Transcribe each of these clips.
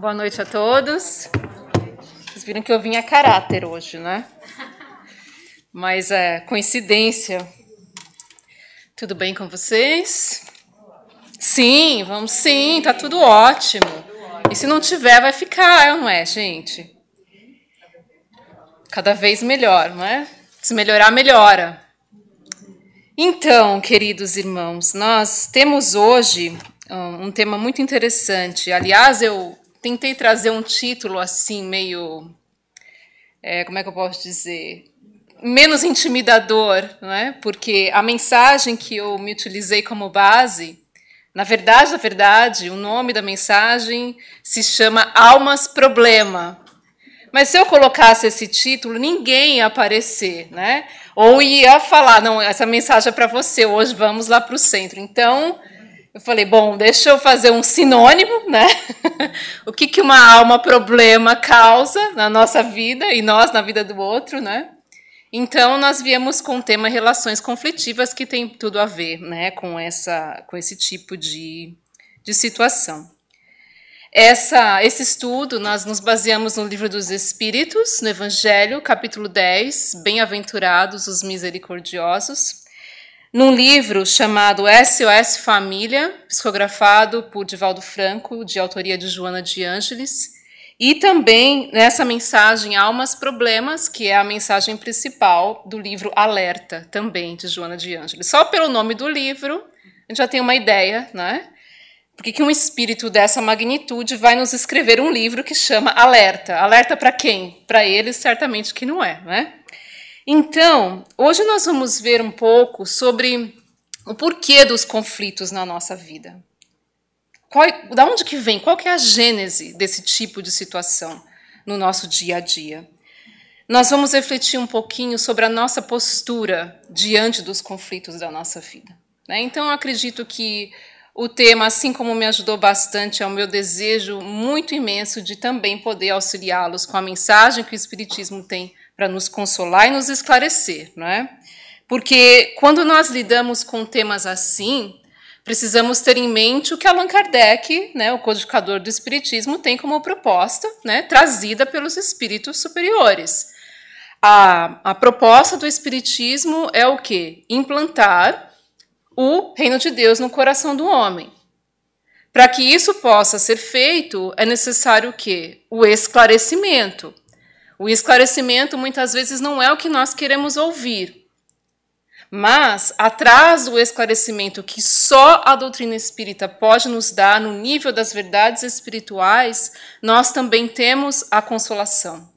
Boa noite a todos. Vocês viram que eu vim a caráter hoje, né? Mas é coincidência. Tudo bem com vocês? Sim, vamos sim, tá tudo ótimo. E se não tiver, vai ficar, não é, gente? Cada vez melhor, não é? Se melhorar, melhora. Então, queridos irmãos, nós temos hoje ah, um tema muito interessante. Aliás, eu tentei trazer um título assim, meio. É, como é que eu posso dizer? Menos intimidador, né? porque a mensagem que eu me utilizei como base, na verdade, na verdade, o nome da mensagem se chama Almas Problema. Mas se eu colocasse esse título, ninguém ia aparecer, né? Ou ia falar, não, essa mensagem é para você, hoje vamos lá para o centro. Então, eu falei, bom, deixa eu fazer um sinônimo, né? o que, que uma alma problema causa na nossa vida e nós na vida do outro, né? Então nós viemos com o tema relações conflitivas que tem tudo a ver, né, com essa com esse tipo de, de situação. Essa, esse estudo nós nos baseamos no livro dos Espíritos, no Evangelho, capítulo 10, Bem-aventurados os misericordiosos, num livro chamado SOS Família, psicografado por Divaldo Franco, de autoria de Joana de Ângeles, e também nessa mensagem Almas Problemas, que é a mensagem principal do livro Alerta, também de Joana de Ângeles. Só pelo nome do livro, a gente já tem uma ideia, né? Porque que um espírito dessa magnitude vai nos escrever um livro que chama Alerta? Alerta para quem? Para ele, certamente que não é, né? Então, hoje nós vamos ver um pouco sobre o porquê dos conflitos na nossa vida. Qual, da onde que vem? Qual que é a gênese desse tipo de situação no nosso dia a dia? Nós vamos refletir um pouquinho sobre a nossa postura diante dos conflitos da nossa vida. Né? Então, eu acredito que o tema, assim como me ajudou bastante, é o meu desejo muito imenso de também poder auxiliá-los com a mensagem que o Espiritismo tem para nos consolar e nos esclarecer, não é? Porque quando nós lidamos com temas assim, precisamos ter em mente o que Allan Kardec, né, o codificador do espiritismo, tem como proposta, né, trazida pelos espíritos superiores. A, a proposta do espiritismo é o que? Implantar o reino de Deus no coração do homem. Para que isso possa ser feito, é necessário o quê? O esclarecimento. O esclarecimento muitas vezes não é o que nós queremos ouvir, mas atrás do esclarecimento que só a doutrina espírita pode nos dar no nível das verdades espirituais, nós também temos a consolação.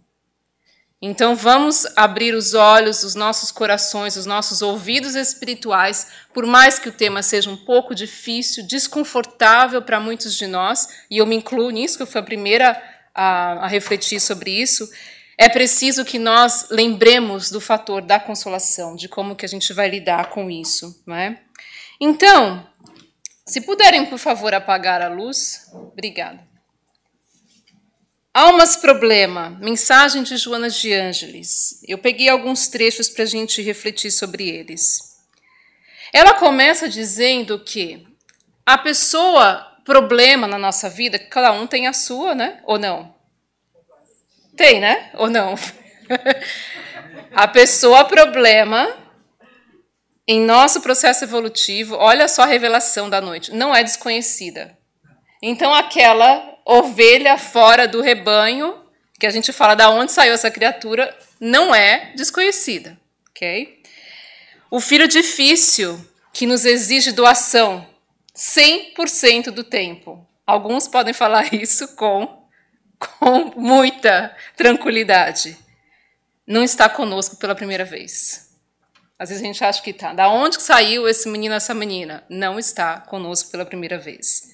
Então vamos abrir os olhos, os nossos corações, os nossos ouvidos espirituais, por mais que o tema seja um pouco difícil, desconfortável para muitos de nós, e eu me incluo nisso, que eu fui a primeira a, a refletir sobre isso, é preciso que nós lembremos do fator da consolação, de como que a gente vai lidar com isso, não é? Então, se puderem, por favor, apagar a luz. Obrigada. Almas Problema, mensagem de Joana de Ângeles. Eu peguei alguns trechos para a gente refletir sobre eles. Ela começa dizendo que a pessoa problema na nossa vida, cada um tem a sua, né? Ou não? Tem, né? Ou não? a pessoa problema em nosso processo evolutivo, olha só a revelação da noite, não é desconhecida. Então aquela ovelha fora do rebanho, que a gente fala da onde saiu essa criatura, não é desconhecida, OK? O filho difícil que nos exige doação 100% do tempo. Alguns podem falar isso com com muita tranquilidade. Não está conosco pela primeira vez. Às vezes a gente acha que está. Da onde saiu esse menino, essa menina? Não está conosco pela primeira vez.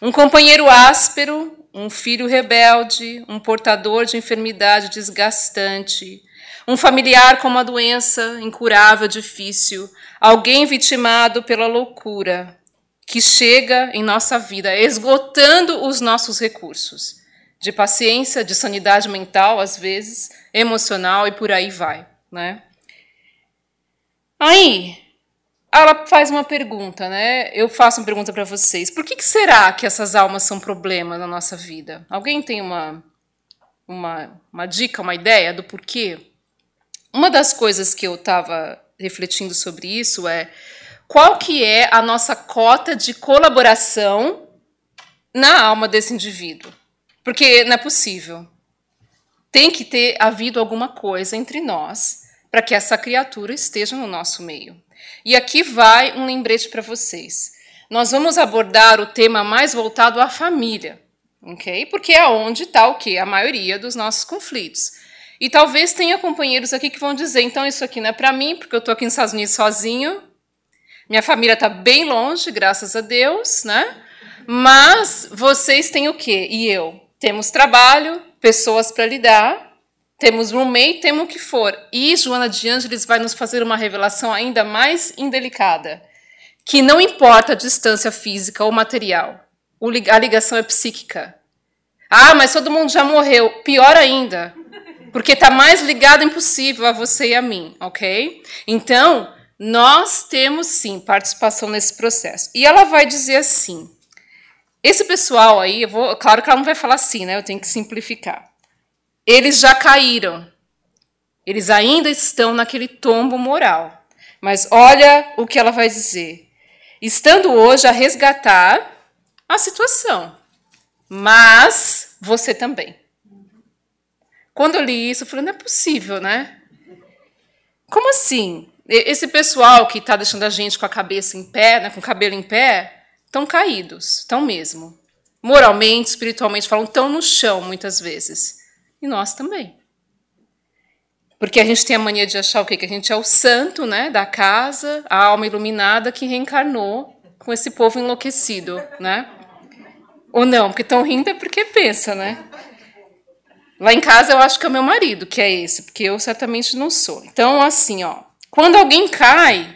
Um companheiro áspero, um filho rebelde, um portador de enfermidade desgastante, um familiar com uma doença incurável, difícil, alguém vitimado pela loucura, que chega em nossa vida esgotando os nossos recursos de paciência, de sanidade mental, às vezes, emocional e por aí vai, né? Aí, ela faz uma pergunta, né? Eu faço uma pergunta para vocês. Por que, que, será que essas almas são problema na nossa vida? Alguém tem uma, uma, uma dica, uma ideia do porquê? Uma das coisas que eu estava refletindo sobre isso é qual que é a nossa cota de colaboração na alma desse indivíduo. Porque não é possível. Tem que ter havido alguma coisa entre nós para que essa criatura esteja no nosso meio. E aqui vai um lembrete para vocês. Nós vamos abordar o tema mais voltado à família, ok? Porque é onde está o que a maioria dos nossos conflitos. E talvez tenha companheiros aqui que vão dizer, então isso aqui não é para mim, porque eu estou aqui nos Estados Unidos sozinho, minha família está bem longe, graças a Deus, né? Mas vocês têm o quê? E eu? Temos trabalho, pessoas para lidar, temos roommate, temos o que for. E Joana de Ângeles vai nos fazer uma revelação ainda mais indelicada, que não importa a distância física ou material, a ligação é psíquica. Ah, mas todo mundo já morreu. Pior ainda, porque está mais ligado impossível a você e a mim, ok? Então, nós temos sim participação nesse processo. E ela vai dizer assim: esse pessoal aí, eu vou, claro que ela não vai falar assim, né? Eu tenho que simplificar. Eles já caíram. Eles ainda estão naquele tombo moral. Mas olha o que ela vai dizer. Estando hoje a resgatar a situação, mas você também. Quando eu li isso, eu falei, não é possível, né? Como assim? Esse pessoal que está deixando a gente com a cabeça em pé, né, com o cabelo em pé, Estão caídos, estão mesmo. Moralmente, espiritualmente, falam, estão no chão muitas vezes. E nós também. Porque a gente tem a mania de achar o quê? Que a gente é o santo né, da casa, a alma iluminada que reencarnou com esse povo enlouquecido, né? Ou não, porque estão rindo é porque pensa, né? Lá em casa eu acho que é o meu marido que é esse, porque eu certamente não sou. Então, assim, ó, quando alguém cai,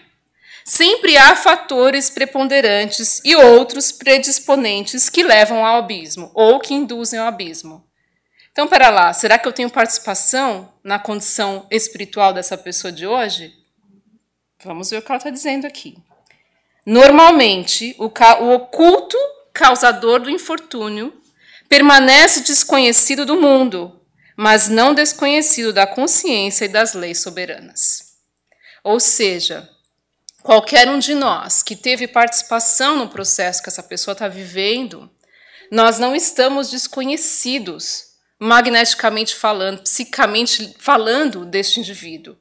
sempre há fatores preponderantes e outros predisponentes que levam ao abismo ou que induzem ao abismo. Então, para lá, será que eu tenho participação na condição espiritual dessa pessoa de hoje? Vamos ver o que ela está dizendo aqui. Normalmente, o, o oculto causador do infortúnio permanece desconhecido do mundo, mas não desconhecido da consciência e das leis soberanas. Ou seja, qualquer um de nós que teve participação no processo que essa pessoa está vivendo, nós não estamos desconhecidos, magneticamente falando, psicamente falando, deste indivíduo.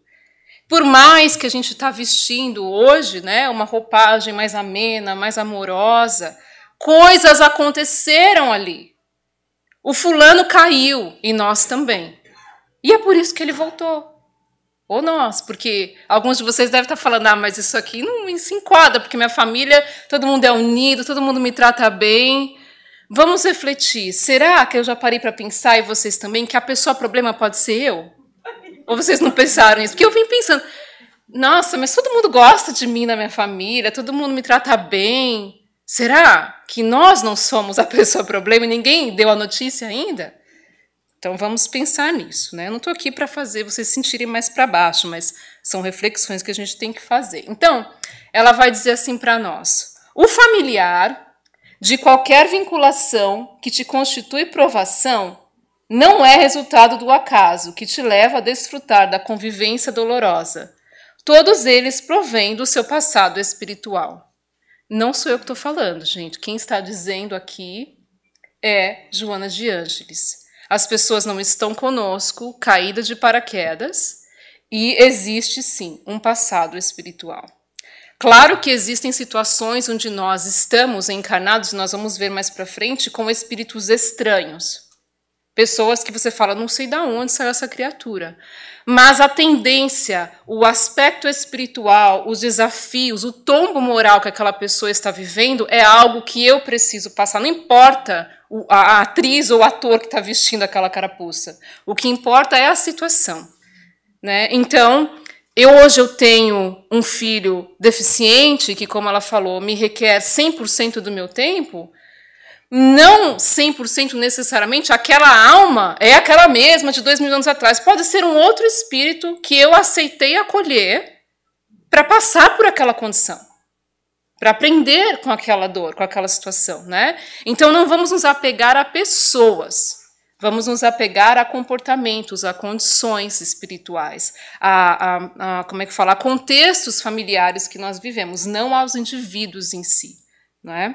Por mais que a gente está vestindo hoje né, uma roupagem mais amena, mais amorosa, coisas aconteceram ali. O fulano caiu e nós também. E é por isso que ele voltou. Ou nós, porque alguns de vocês devem estar falando, ah, mas isso aqui não se enquadra, porque minha família, todo mundo é unido, todo mundo me trata bem. Vamos refletir. Será que eu já parei para pensar, e vocês também, que a pessoa problema pode ser eu? Ou vocês não pensaram isso? Porque eu vim pensando, nossa, mas todo mundo gosta de mim na minha família, todo mundo me trata bem. Será que nós não somos a pessoa problema e ninguém deu a notícia ainda? Então vamos pensar nisso, né? Eu não estou aqui para fazer vocês se sentirem mais para baixo, mas são reflexões que a gente tem que fazer. Então, ela vai dizer assim para nós: o familiar de qualquer vinculação que te constitui provação não é resultado do acaso que te leva a desfrutar da convivência dolorosa. Todos eles provêm do seu passado espiritual. Não sou eu que estou falando, gente. Quem está dizendo aqui é Joana de Ângeles. As pessoas não estão conosco, caídas de paraquedas, e existe sim um passado espiritual. Claro que existem situações onde nós estamos encarnados, nós vamos ver mais para frente, com espíritos estranhos. Pessoas que você fala, não sei de onde saiu essa criatura. Mas a tendência, o aspecto espiritual, os desafios, o tombo moral que aquela pessoa está vivendo é algo que eu preciso passar. Não importa a atriz ou o ator que está vestindo aquela carapuça. O que importa é a situação. Né? Então, eu hoje eu tenho um filho deficiente que, como ela falou, me requer 100% do meu tempo, não 100% necessariamente aquela alma é aquela mesma de dois mil anos atrás. Pode ser um outro espírito que eu aceitei acolher para passar por aquela condição, para aprender com aquela dor, com aquela situação, né? Então não vamos nos apegar a pessoas. Vamos nos apegar a comportamentos, a condições espirituais, a, a, a como é que falar contextos familiares que nós vivemos, não aos indivíduos em si, né?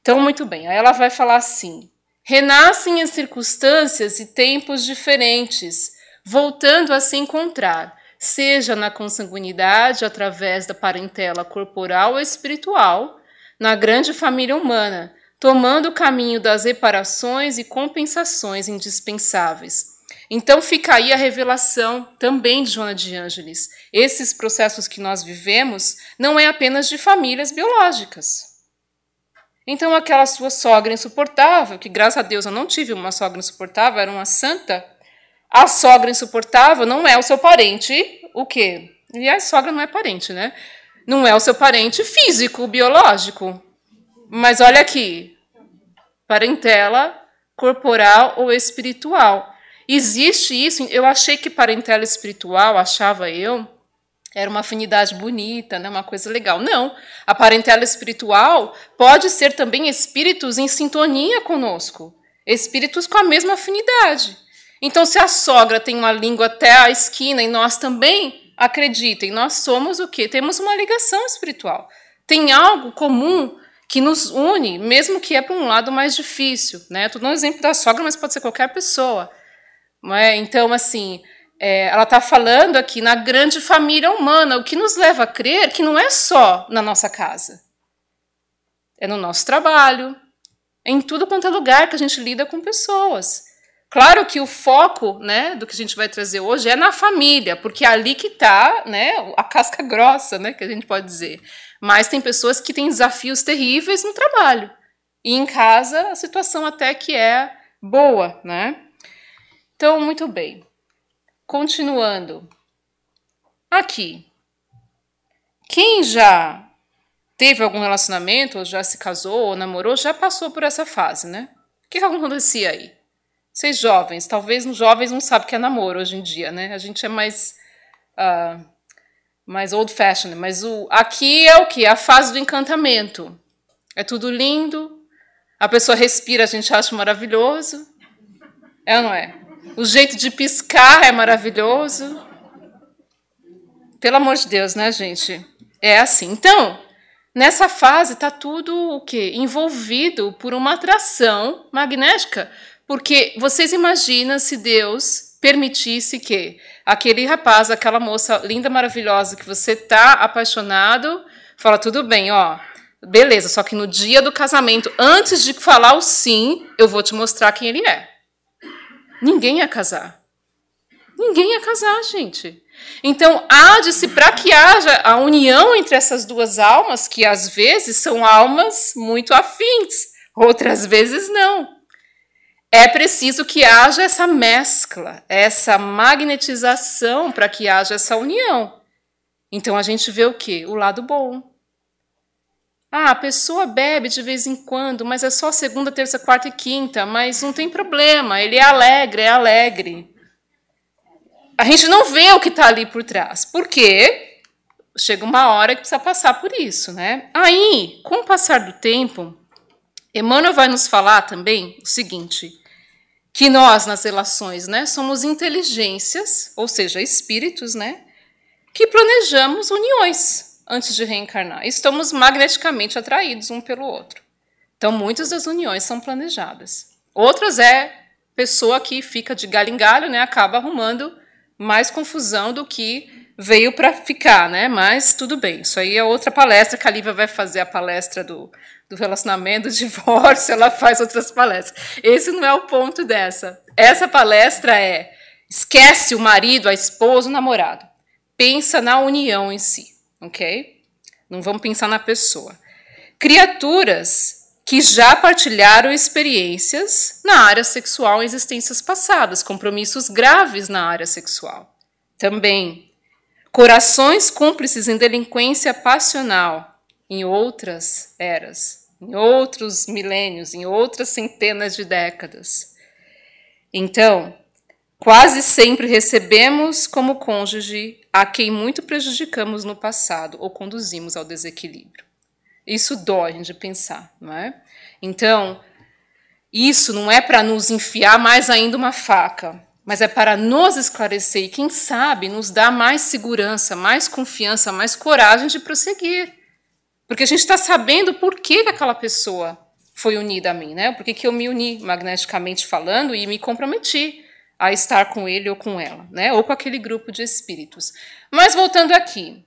Então, muito bem, aí ela vai falar assim: renascem as circunstâncias e tempos diferentes, voltando a se encontrar, seja na consanguinidade através da parentela corporal ou espiritual, na grande família humana, tomando o caminho das reparações e compensações indispensáveis. Então fica aí a revelação também de Joana de Ângeles. Esses processos que nós vivemos não é apenas de famílias biológicas. Então, aquela sua sogra insuportável, que graças a Deus eu não tive uma sogra insuportável, era uma santa, a sogra insuportável não é o seu parente, o quê? E a sogra não é parente, né? Não é o seu parente físico, biológico. Mas olha aqui, parentela corporal ou espiritual. Existe isso, eu achei que parentela espiritual, achava eu, era uma afinidade bonita, né, uma coisa legal. Não, a parentela espiritual pode ser também espíritos em sintonia conosco, espíritos com a mesma afinidade. Então, se a sogra tem uma língua até a esquina e nós também, acreditem, nós somos o quê? Temos uma ligação espiritual. Tem algo comum que nos une, mesmo que é para um lado mais difícil. Né? Estou dando um exemplo da sogra, mas pode ser qualquer pessoa. É? Então, assim, é, ela está falando aqui na grande família humana, o que nos leva a crer que não é só na nossa casa. É no nosso trabalho, é em tudo quanto é lugar que a gente lida com pessoas. Claro que o foco né, do que a gente vai trazer hoje é na família, porque é ali que está né, a casca grossa, né, que a gente pode dizer. Mas tem pessoas que têm desafios terríveis no trabalho. E em casa a situação até que é boa, né? Então, muito bem. Continuando. Aqui. Quem já teve algum relacionamento, ou já se casou, ou namorou, já passou por essa fase, né? O que, que acontecia aí? Vocês jovens, talvez os jovens não sabem o que é namoro hoje em dia, né? A gente é mais. Uh, mais old fashioned, mas o, aqui é o que? A fase do encantamento. É tudo lindo, a pessoa respira, a gente acha maravilhoso. É ou não é? O jeito de piscar é maravilhoso. Pelo amor de Deus, né, gente? É assim. Então, nessa fase está tudo o quê? Envolvido por uma atração magnética. Porque vocês imaginam se Deus permitisse que aquele rapaz, aquela moça linda, maravilhosa que você tá apaixonado, fala tudo bem, ó, beleza, só que no dia do casamento, antes de falar o sim, eu vou te mostrar quem ele é. Ninguém ia casar. Ninguém ia casar, gente. Então, há de se, para que haja a união entre essas duas almas, que às vezes são almas muito afins, outras vezes não. É preciso que haja essa mescla, essa magnetização para que haja essa união. Então a gente vê o quê? O lado bom, ah, a pessoa bebe de vez em quando, mas é só segunda, terça, quarta e quinta, mas não tem problema, ele é alegre, é alegre. A gente não vê o que está ali por trás, porque chega uma hora que precisa passar por isso, né? Aí, com o passar do tempo, Emmanuel vai nos falar também o seguinte: que nós, nas relações, né, somos inteligências, ou seja, espíritos, né, que planejamos uniões antes de reencarnar. Estamos magneticamente atraídos um pelo outro. Então, muitas das uniões são planejadas. Outras é pessoa que fica de galho em galho, né, acaba arrumando mais confusão do que veio para ficar, né? Mas tudo bem. Isso aí é outra palestra que a Lívia vai fazer a palestra do, do relacionamento, do divórcio, ela faz outras palestras. Esse não é o ponto dessa. Essa palestra é esquece o marido, a esposa, o namorado. Pensa na união em si ok? Não vamos pensar na pessoa. Criaturas que já partilharam experiências na área sexual em existências passadas, compromissos graves na área sexual. Também corações cúmplices em delinquência passional em outras eras, em outros milênios, em outras centenas de décadas. Então, quase sempre recebemos como cônjuge a quem muito prejudicamos no passado ou conduzimos ao desequilíbrio. Isso dói de pensar, não é? Então, isso não é para nos enfiar mais ainda uma faca, mas é para nos esclarecer e, quem sabe, nos dar mais segurança, mais confiança, mais coragem de prosseguir. Porque a gente está sabendo por que, aquela pessoa foi unida a mim, né? Por que, que eu me uni magneticamente falando e me comprometi a estar com ele ou com ela, né? Ou com aquele grupo de espíritos. Mas voltando aqui,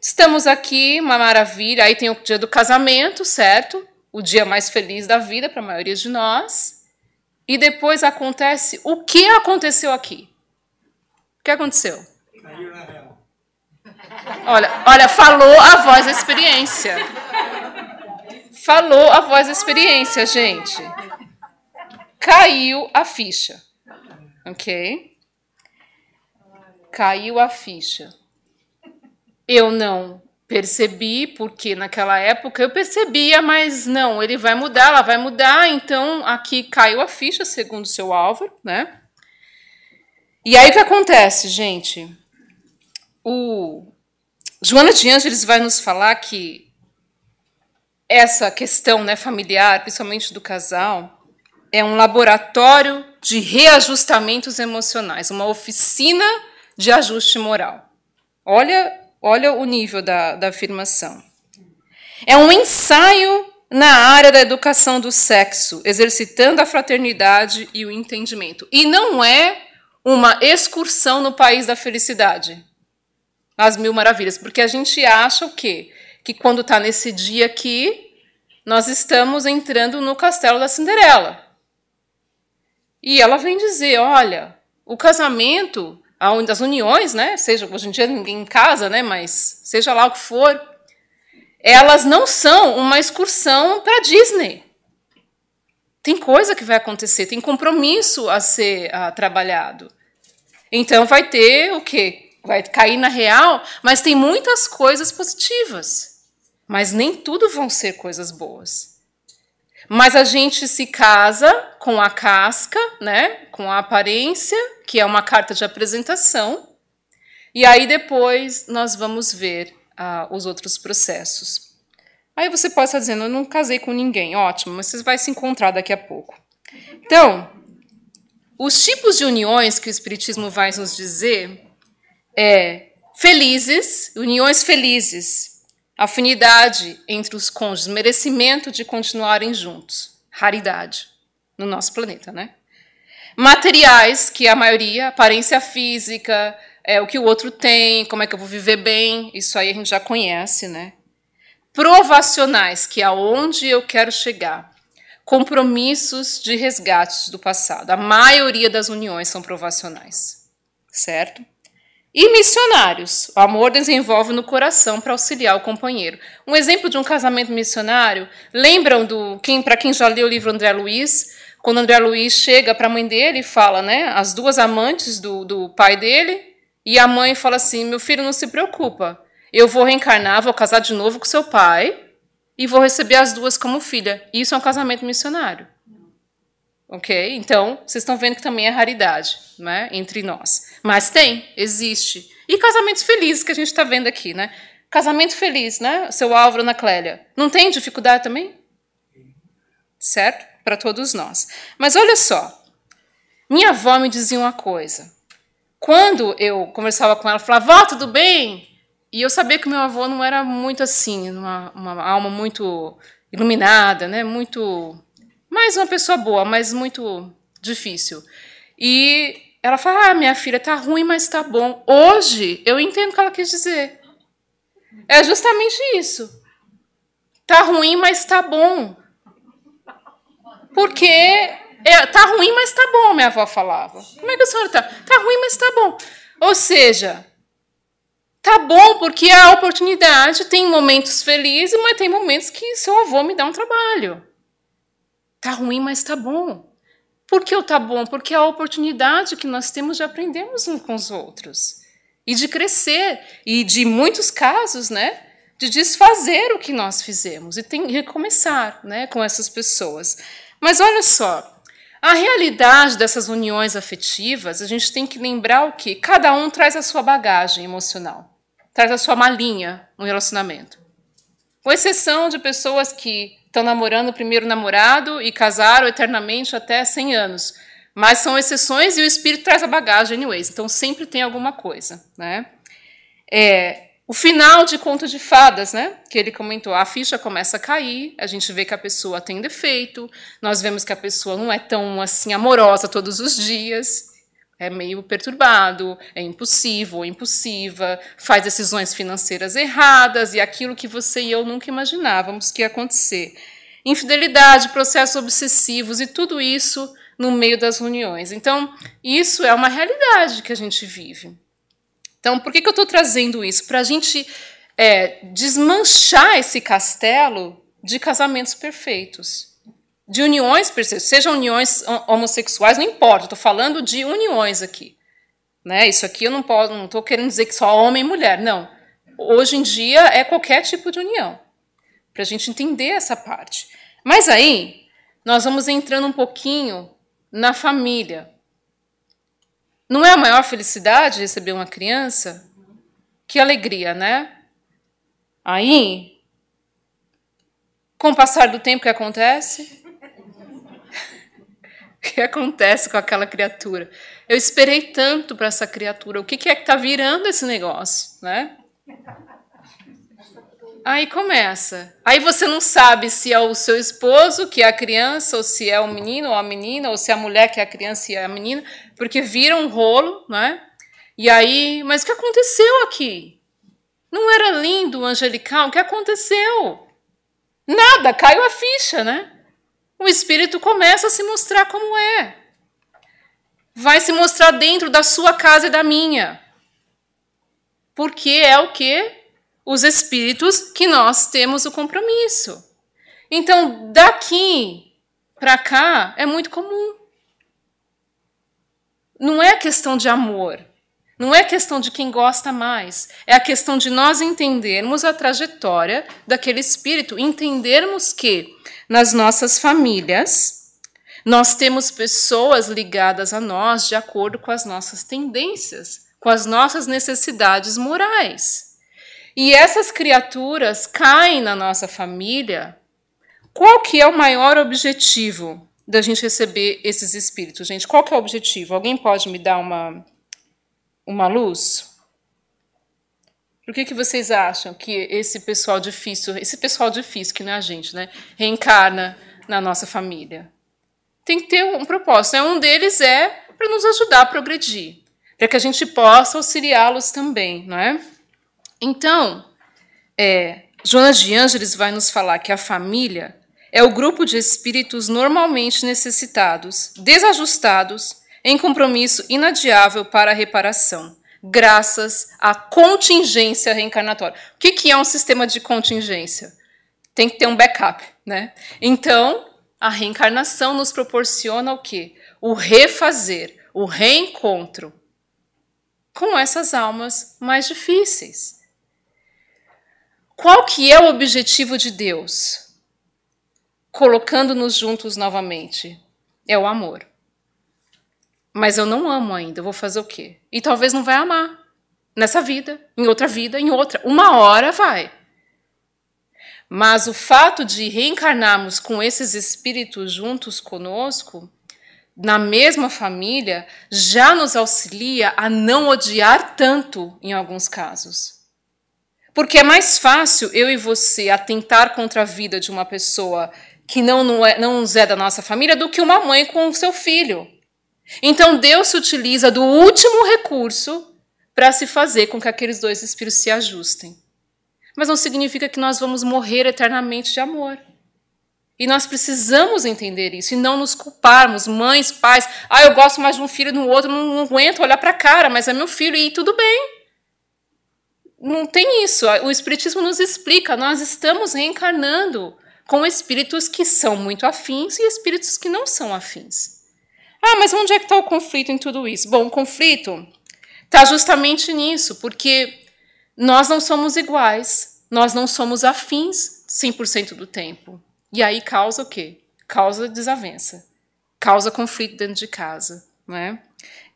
estamos aqui, uma maravilha. Aí tem o dia do casamento, certo? O dia mais feliz da vida para a maioria de nós. E depois acontece o que aconteceu aqui? O que aconteceu? Olha, olha, falou a voz da experiência. Falou a voz da experiência, gente. Caiu a ficha. Ok? Caiu a ficha. Eu não percebi, porque naquela época eu percebia, mas não, ele vai mudar, ela vai mudar, então aqui caiu a ficha, segundo o seu Álvaro, né? E aí o que acontece, gente? O Joana de Ângeles vai nos falar que essa questão né, familiar, principalmente do casal, é um laboratório de reajustamentos emocionais, uma oficina de ajuste moral. Olha, olha o nível da, da afirmação. É um ensaio na área da educação do sexo, exercitando a fraternidade e o entendimento. E não é uma excursão no país da felicidade, nas mil maravilhas, porque a gente acha o quê? Que quando está nesse dia aqui, nós estamos entrando no castelo da Cinderela. E ela vem dizer: olha, o casamento, as uniões, né? Seja hoje em dia ninguém casa, né? Mas seja lá o que for, elas não são uma excursão para Disney. Tem coisa que vai acontecer, tem compromisso a ser a, trabalhado. Então vai ter o quê? Vai cair na real, mas tem muitas coisas positivas. Mas nem tudo vão ser coisas boas. Mas a gente se casa com a casca, né? Com a aparência, que é uma carta de apresentação. E aí depois nós vamos ver ah, os outros processos. Aí você pode estar dizendo, eu não casei com ninguém, ótimo, mas você vai se encontrar daqui a pouco. Então, os tipos de uniões que o Espiritismo vai nos dizer é felizes, uniões felizes, afinidade entre os cônjuges, merecimento de continuarem juntos, raridade no nosso planeta, né? Materiais, que é a maioria, aparência física, é, o que o outro tem, como é que eu vou viver bem, isso aí a gente já conhece, né? Provacionais, que é aonde eu quero chegar. Compromissos de resgates do passado. A maioria das uniões são provacionais, certo? E missionários. O amor desenvolve no coração para auxiliar o companheiro. Um exemplo de um casamento missionário, lembram do quem para quem já leu o livro André Luiz, quando André Luiz chega para a mãe dele e fala, né, as duas amantes do, do pai dele, e a mãe fala assim: "Meu filho, não se preocupa. Eu vou reencarnar, vou casar de novo com seu pai e vou receber as duas como filha". Isso é um casamento missionário. OK? Então, vocês estão vendo que também é raridade, né, entre nós. Mas tem, existe. E casamentos felizes que a gente está vendo aqui, né? Casamento feliz, né? Seu Álvaro na Clélia. Não tem dificuldade também? Certo? Para todos nós. Mas olha só. Minha avó me dizia uma coisa. Quando eu conversava com ela, falava, avó tudo bem? E eu sabia que meu avô não era muito assim, uma, uma alma muito iluminada, né? Muito. Mais uma pessoa boa, mas muito difícil. E ela fala: Ah, minha filha, tá ruim, mas tá bom. Hoje eu entendo o que ela quis dizer. É justamente isso. Tá ruim, mas tá bom. Porque é, tá ruim, mas tá bom, minha avó falava. Como é que a senhora tá? Tá ruim, mas tá bom. Ou seja, tá bom porque a oportunidade tem momentos felizes, mas tem momentos que seu avô me dá um trabalho. Tá ruim, mas tá bom. Porque o tá bom? Porque é a oportunidade que nós temos de aprendermos uns com os outros e de crescer e de muitos casos, né, de desfazer o que nós fizemos e tem, recomeçar, né, com essas pessoas. Mas olha só, a realidade dessas uniões afetivas, a gente tem que lembrar o que cada um traz a sua bagagem emocional, traz a sua malinha no relacionamento. Com exceção de pessoas que estão namorando o primeiro namorado e casaram eternamente até 100 anos. Mas são exceções e o espírito traz a bagagem, anyways. Então sempre tem alguma coisa, né? É, o final de Conto de Fadas, né? Que ele comentou, a ficha começa a cair, a gente vê que a pessoa tem defeito, nós vemos que a pessoa não é tão assim amorosa todos os dias é meio perturbado, é impulsivo ou impulsiva, faz decisões financeiras erradas e aquilo que você e eu nunca imaginávamos que ia acontecer. Infidelidade, processos obsessivos e tudo isso no meio das reuniões. Então, isso é uma realidade que a gente vive. Então, por que, que eu estou trazendo isso? Para a gente é, desmanchar esse castelo de casamentos perfeitos de uniões, sejam uniões homossexuais, não importa, estou falando de uniões aqui. Né? Isso aqui eu não posso, não estou querendo dizer que só homem e mulher, não. Hoje em dia é qualquer tipo de união, para a gente entender essa parte. Mas aí nós vamos entrando um pouquinho na família. Não é a maior felicidade receber uma criança? Que alegria, né? Aí, com o passar do tempo, o que acontece? que acontece com aquela criatura? Eu esperei tanto para essa criatura. O que, que é que está virando esse negócio, né? Aí começa. Aí você não sabe se é o seu esposo que é a criança, ou se é o menino ou a menina, ou se é a mulher que é a criança e é a menina, porque vira um rolo, né? E aí, mas o que aconteceu aqui? Não era lindo, angelical? O que aconteceu? Nada, caiu a ficha, né? o espírito começa a se mostrar como é. Vai se mostrar dentro da sua casa e da minha. Porque é o que? Os espíritos que nós temos o compromisso. Então, daqui para cá é muito comum. Não é questão de amor, não é questão de quem gosta mais, é a questão de nós entendermos a trajetória daquele espírito, entendermos que nas nossas famílias, nós temos pessoas ligadas a nós de acordo com as nossas tendências, com as nossas necessidades morais. E essas criaturas caem na nossa família. Qual que é o maior objetivo da gente receber esses espíritos, gente? Qual que é o objetivo? Alguém pode me dar uma uma luz? O que, que vocês acham que esse pessoal difícil, esse pessoal difícil que não é a gente, né, reencarna na nossa família? Tem que ter um propósito. Né? Um deles é para nos ajudar a progredir, para que a gente possa auxiliá-los também, não é? Então, é, Jonas de Ângeles vai nos falar que a família é o grupo de espíritos normalmente necessitados, desajustados, em compromisso inadiável para a reparação graças à contingência reencarnatória. O que, que é um sistema de contingência? Tem que ter um backup, né? Então, a reencarnação nos proporciona o quê? O refazer, o reencontro com essas almas mais difíceis. Qual que é o objetivo de Deus? Colocando-nos juntos novamente. É o amor. Mas eu não amo ainda, eu vou fazer o quê? E talvez não vai amar. Nessa vida, em outra vida, em outra. Uma hora vai. Mas o fato de reencarnarmos com esses espíritos juntos conosco, na mesma família, já nos auxilia a não odiar tanto em alguns casos. Porque é mais fácil eu e você atentar contra a vida de uma pessoa que não, não, é, não é da nossa família do que uma mãe com o seu filho. Então Deus se utiliza do último recurso para se fazer com que aqueles dois espíritos se ajustem. Mas não significa que nós vamos morrer eternamente de amor. E nós precisamos entender isso e não nos culparmos, mães, pais. Ah, eu gosto mais de um filho do outro, não, não aguento olhar para a cara, mas é meu filho e tudo bem. Não tem isso. O Espiritismo nos explica, nós estamos reencarnando com espíritos que são muito afins e espíritos que não são afins. Ah, mas onde é que está o conflito em tudo isso? Bom, o conflito está justamente nisso, porque nós não somos iguais, nós não somos afins 100% do tempo. E aí causa o quê? Causa desavença, causa conflito dentro de casa, né?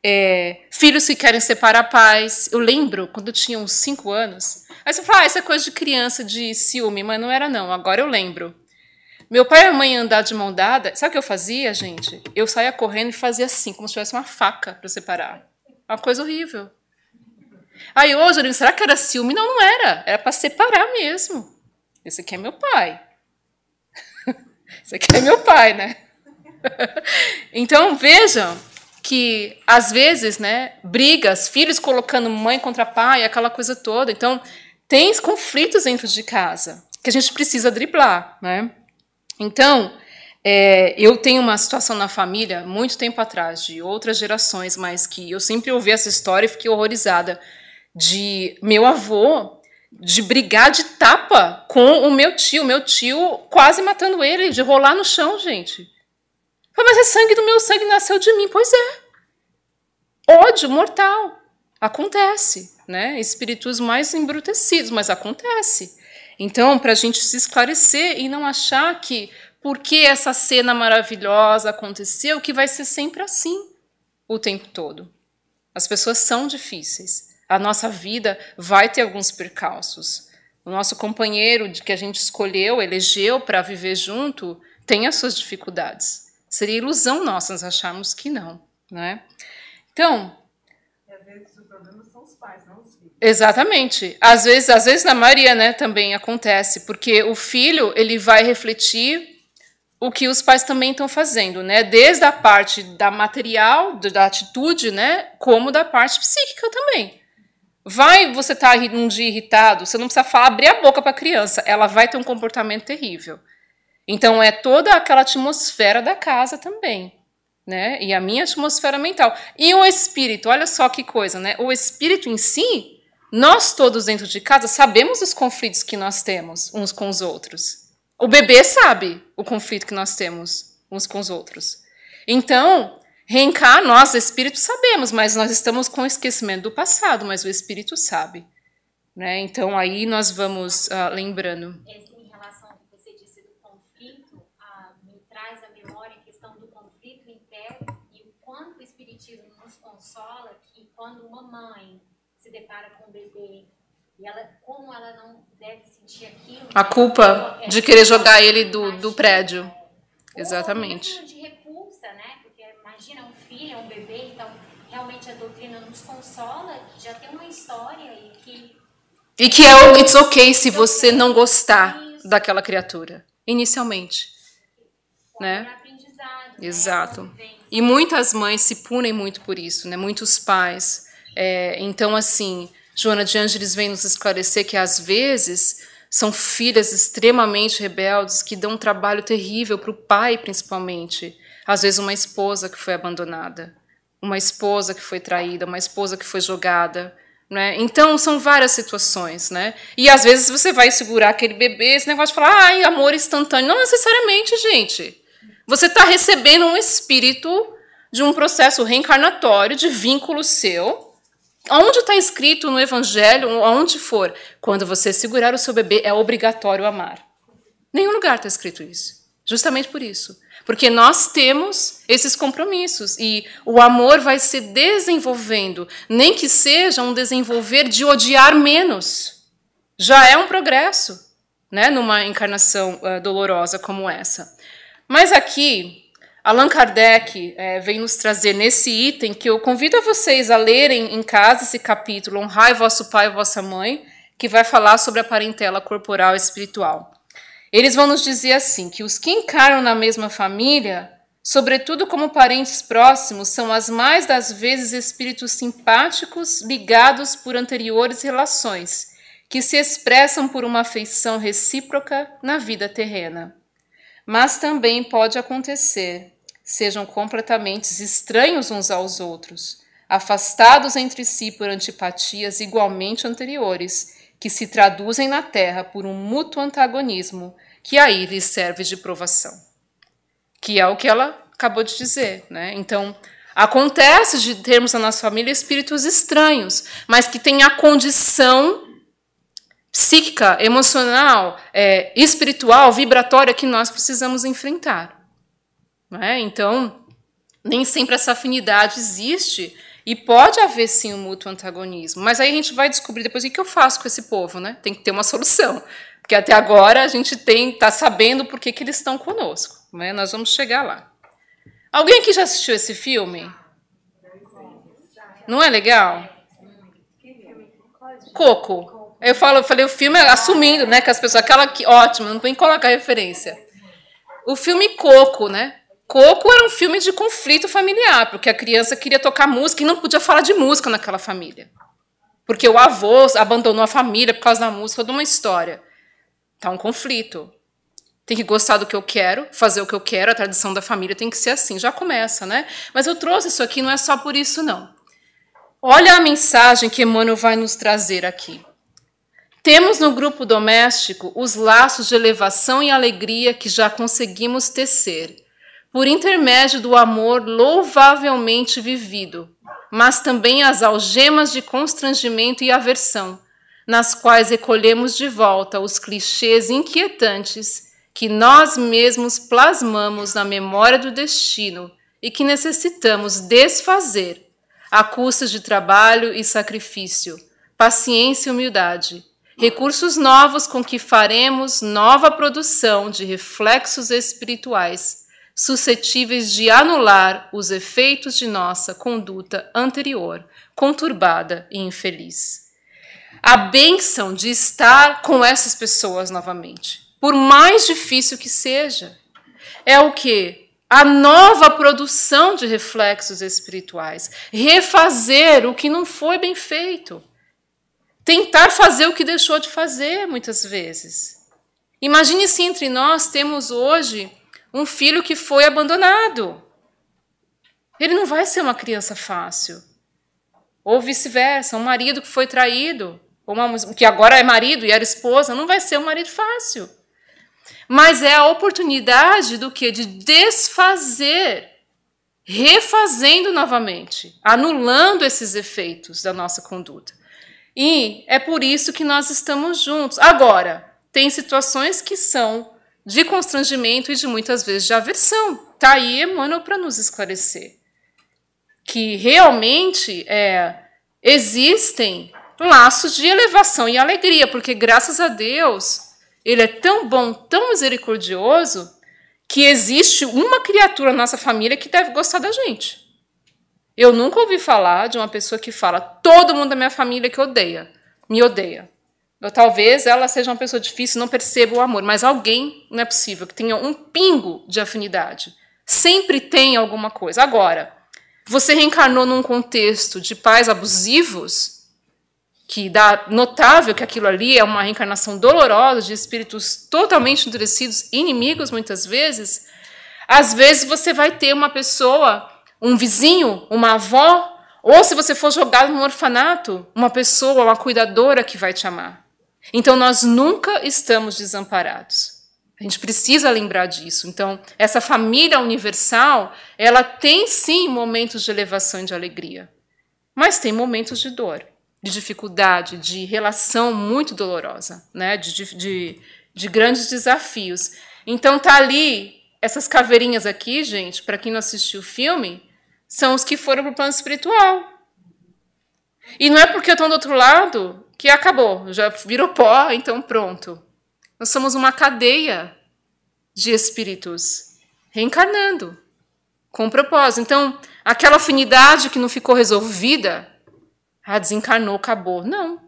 É, filhos que querem separar pais. Eu lembro quando eu tinha uns 5 anos. Aí você fala, ah, essa é coisa de criança, de ciúme, mas não era não, agora eu lembro. Meu pai e a mãe andar de mão dada, sabe o que eu fazia, gente? Eu saía correndo e fazia assim, como se tivesse uma faca para separar. É uma coisa horrível. Aí hoje eu digo, será que era ciúme? Não, não era. Era para separar mesmo. Esse aqui é meu pai. Esse aqui é meu pai, né? Então vejam que às vezes, né, brigas, filhos colocando mãe contra pai, aquela coisa toda. Então tem conflitos dentro de casa que a gente precisa driblar, né? Então, é, eu tenho uma situação na família, muito tempo atrás, de outras gerações, mas que eu sempre ouvi essa história e fiquei horrorizada, de meu avô de brigar de tapa com o meu tio, meu tio quase matando ele, de rolar no chão, gente. Mas é sangue do meu sangue, nasceu de mim. Pois é. Ódio mortal. Acontece, né? Espíritos mais embrutecidos, mas acontece. Então, para a gente se esclarecer e não achar que porque essa cena maravilhosa aconteceu, que vai ser sempre assim o tempo todo. As pessoas são difíceis. A nossa vida vai ter alguns percalços. O nosso companheiro de que a gente escolheu, elegeu para viver junto, tem as suas dificuldades. Seria ilusão nossa acharmos que não, né? Então, Exatamente. Às vezes, às vezes na Maria né, também acontece, porque o filho, ele vai refletir o que os pais também estão fazendo, né? Desde a parte da material, da atitude, né, como da parte psíquica também. Vai, você tá um dia irritado, você não precisa falar, abrir a boca para a criança, ela vai ter um comportamento terrível. Então é toda aquela atmosfera da casa também, né? E a minha atmosfera mental. E o espírito, olha só que coisa, né? O espírito em si, nós todos dentro de casa sabemos os conflitos que nós temos uns com os outros. O bebê sabe o conflito que nós temos uns com os outros. Então, reencar nós, espíritos, sabemos, mas nós estamos com esquecimento do passado, mas o espírito sabe. Né? Então, aí nós vamos uh, lembrando. É, em relação ao que você disse do conflito, me traz memória a questão do conflito interno e o quanto o espiritismo nos consola que quando uma mãe se depara com o bebê e ela, como ela não deve sentir aquilo. A culpa é de querer jogar ele do, do prédio. É. Ou Exatamente. de repulsa, né? Porque imagina um filho, um bebê, então realmente a doutrina nos consola, que já tem uma história e que. E que é o it's ok se então, você é não gostar Isso. daquela criatura, inicialmente. Bom, né? né? Exato. Né? E muitas mães se punem muito por isso, né? Muitos pais é, então, assim, Joana de Ângeles vem nos esclarecer que, às vezes, são filhas extremamente rebeldes que dão um trabalho terrível para o pai, principalmente. Às vezes, uma esposa que foi abandonada, uma esposa que foi traída, uma esposa que foi jogada. Né? Então, são várias situações. Né? E às vezes você vai segurar aquele bebê, esse negócio de falar, ai, amor instantâneo. Não necessariamente, gente. Você está recebendo um espírito de um processo reencarnatório, de vínculo seu, Onde está escrito no Evangelho, onde for, quando você segurar o seu bebê, é obrigatório amar. Nenhum lugar está escrito isso. Justamente por isso. Porque nós temos esses compromissos e o amor vai se desenvolvendo, nem que seja um desenvolver de odiar menos. Já é um progresso, né, numa encarnação uh, dolorosa como essa. Mas aqui Allan Kardec é, vem nos trazer nesse item que eu convido a vocês a lerem em casa esse capítulo Honrai vosso pai e vossa mãe, que vai falar sobre a parentela corporal e espiritual. Eles vão nos dizer assim que os que encaram na mesma família, sobretudo como parentes próximos, são as mais das vezes espíritos simpáticos ligados por anteriores relações, que se expressam por uma afeição recíproca na vida terrena. Mas também pode acontecer sejam completamente estranhos uns aos outros, afastados entre si por antipatias igualmente anteriores, que se traduzem na Terra por um mútuo antagonismo que aí lhes serve de provação. Que é o que ela acabou de dizer, né? Então, acontece de termos na nossa família espíritos estranhos, mas que têm a condição psíquica, emocional, é, espiritual, vibratória que nós precisamos enfrentar. Né? Então, nem sempre essa afinidade existe e pode haver sim um mútuo antagonismo. Mas aí a gente vai descobrir depois o que eu faço com esse povo, né? Tem que ter uma solução. Porque até agora a gente tem, está sabendo por que, que eles estão conosco. Né? Nós vamos chegar lá. Alguém aqui já assistiu esse filme? Não é legal? Coco. Eu falo, eu falei, o filme é assumindo, né, que as pessoas, aquela que ótimo, não tem que colocar referência. O filme Coco, né? Coco era um filme de conflito familiar, porque a criança queria tocar música e não podia falar de música naquela família. Porque o avô abandonou a família por causa da música de uma história. Tá um conflito. Tem que gostar do que eu quero, fazer o que eu quero, a tradição da família tem que ser assim, já começa, né? Mas eu trouxe isso aqui, não é só por isso, não. Olha a mensagem que Emmanuel vai nos trazer aqui. Temos no grupo doméstico os laços de elevação e alegria que já conseguimos tecer, por intermédio do amor louvavelmente vivido, mas também as algemas de constrangimento e aversão, nas quais recolhemos de volta os clichês inquietantes que nós mesmos plasmamos na memória do destino e que necessitamos desfazer, a custa de trabalho e sacrifício, paciência e humildade recursos novos com que faremos nova produção de reflexos espirituais, suscetíveis de anular os efeitos de nossa conduta anterior, conturbada e infeliz. A bênção de estar com essas pessoas novamente, por mais difícil que seja, é o que? A nova produção de reflexos espirituais, refazer o que não foi bem feito tentar fazer o que deixou de fazer muitas vezes. Imagine se entre nós temos hoje um filho que foi abandonado. Ele não vai ser uma criança fácil. Ou vice-versa, um marido que foi traído, ou uma, que agora é marido e era esposa, não vai ser um marido fácil. Mas é a oportunidade do que? De desfazer, refazendo novamente, anulando esses efeitos da nossa conduta. E é por isso que nós estamos juntos. Agora, tem situações que são de constrangimento e de muitas vezes de aversão. Tá aí Emmanuel para nos esclarecer que realmente é, existem laços de elevação e alegria, porque graças a Deus ele é tão bom, tão misericordioso que existe uma criatura na nossa família que deve gostar da gente. Eu nunca ouvi falar de uma pessoa que fala todo mundo da minha família que odeia, me odeia. talvez ela seja uma pessoa difícil, não perceba o amor, mas alguém não é possível que tenha um pingo de afinidade. Sempre tem alguma coisa. Agora, você reencarnou num contexto de pais abusivos, que dá notável que aquilo ali é uma reencarnação dolorosa de espíritos totalmente endurecidos, inimigos muitas vezes. Às vezes você vai ter uma pessoa um vizinho, uma avó, ou se você for jogado num orfanato, uma pessoa, uma cuidadora que vai te amar. Então nós nunca estamos desamparados. A gente precisa lembrar disso. Então, essa família universal, ela tem sim momentos de elevação e de alegria, mas tem momentos de dor, de dificuldade, de relação muito dolorosa, né? de, de, de grandes desafios. Então, tá ali essas caveirinhas aqui, gente, para quem não assistiu o filme, são os que foram para o plano espiritual. E não é porque eu estou do outro lado que acabou, já virou pó, então pronto. Nós somos uma cadeia de espíritos reencarnando com propósito. Então, aquela afinidade que não ficou resolvida, ah, desencarnou, acabou. Não.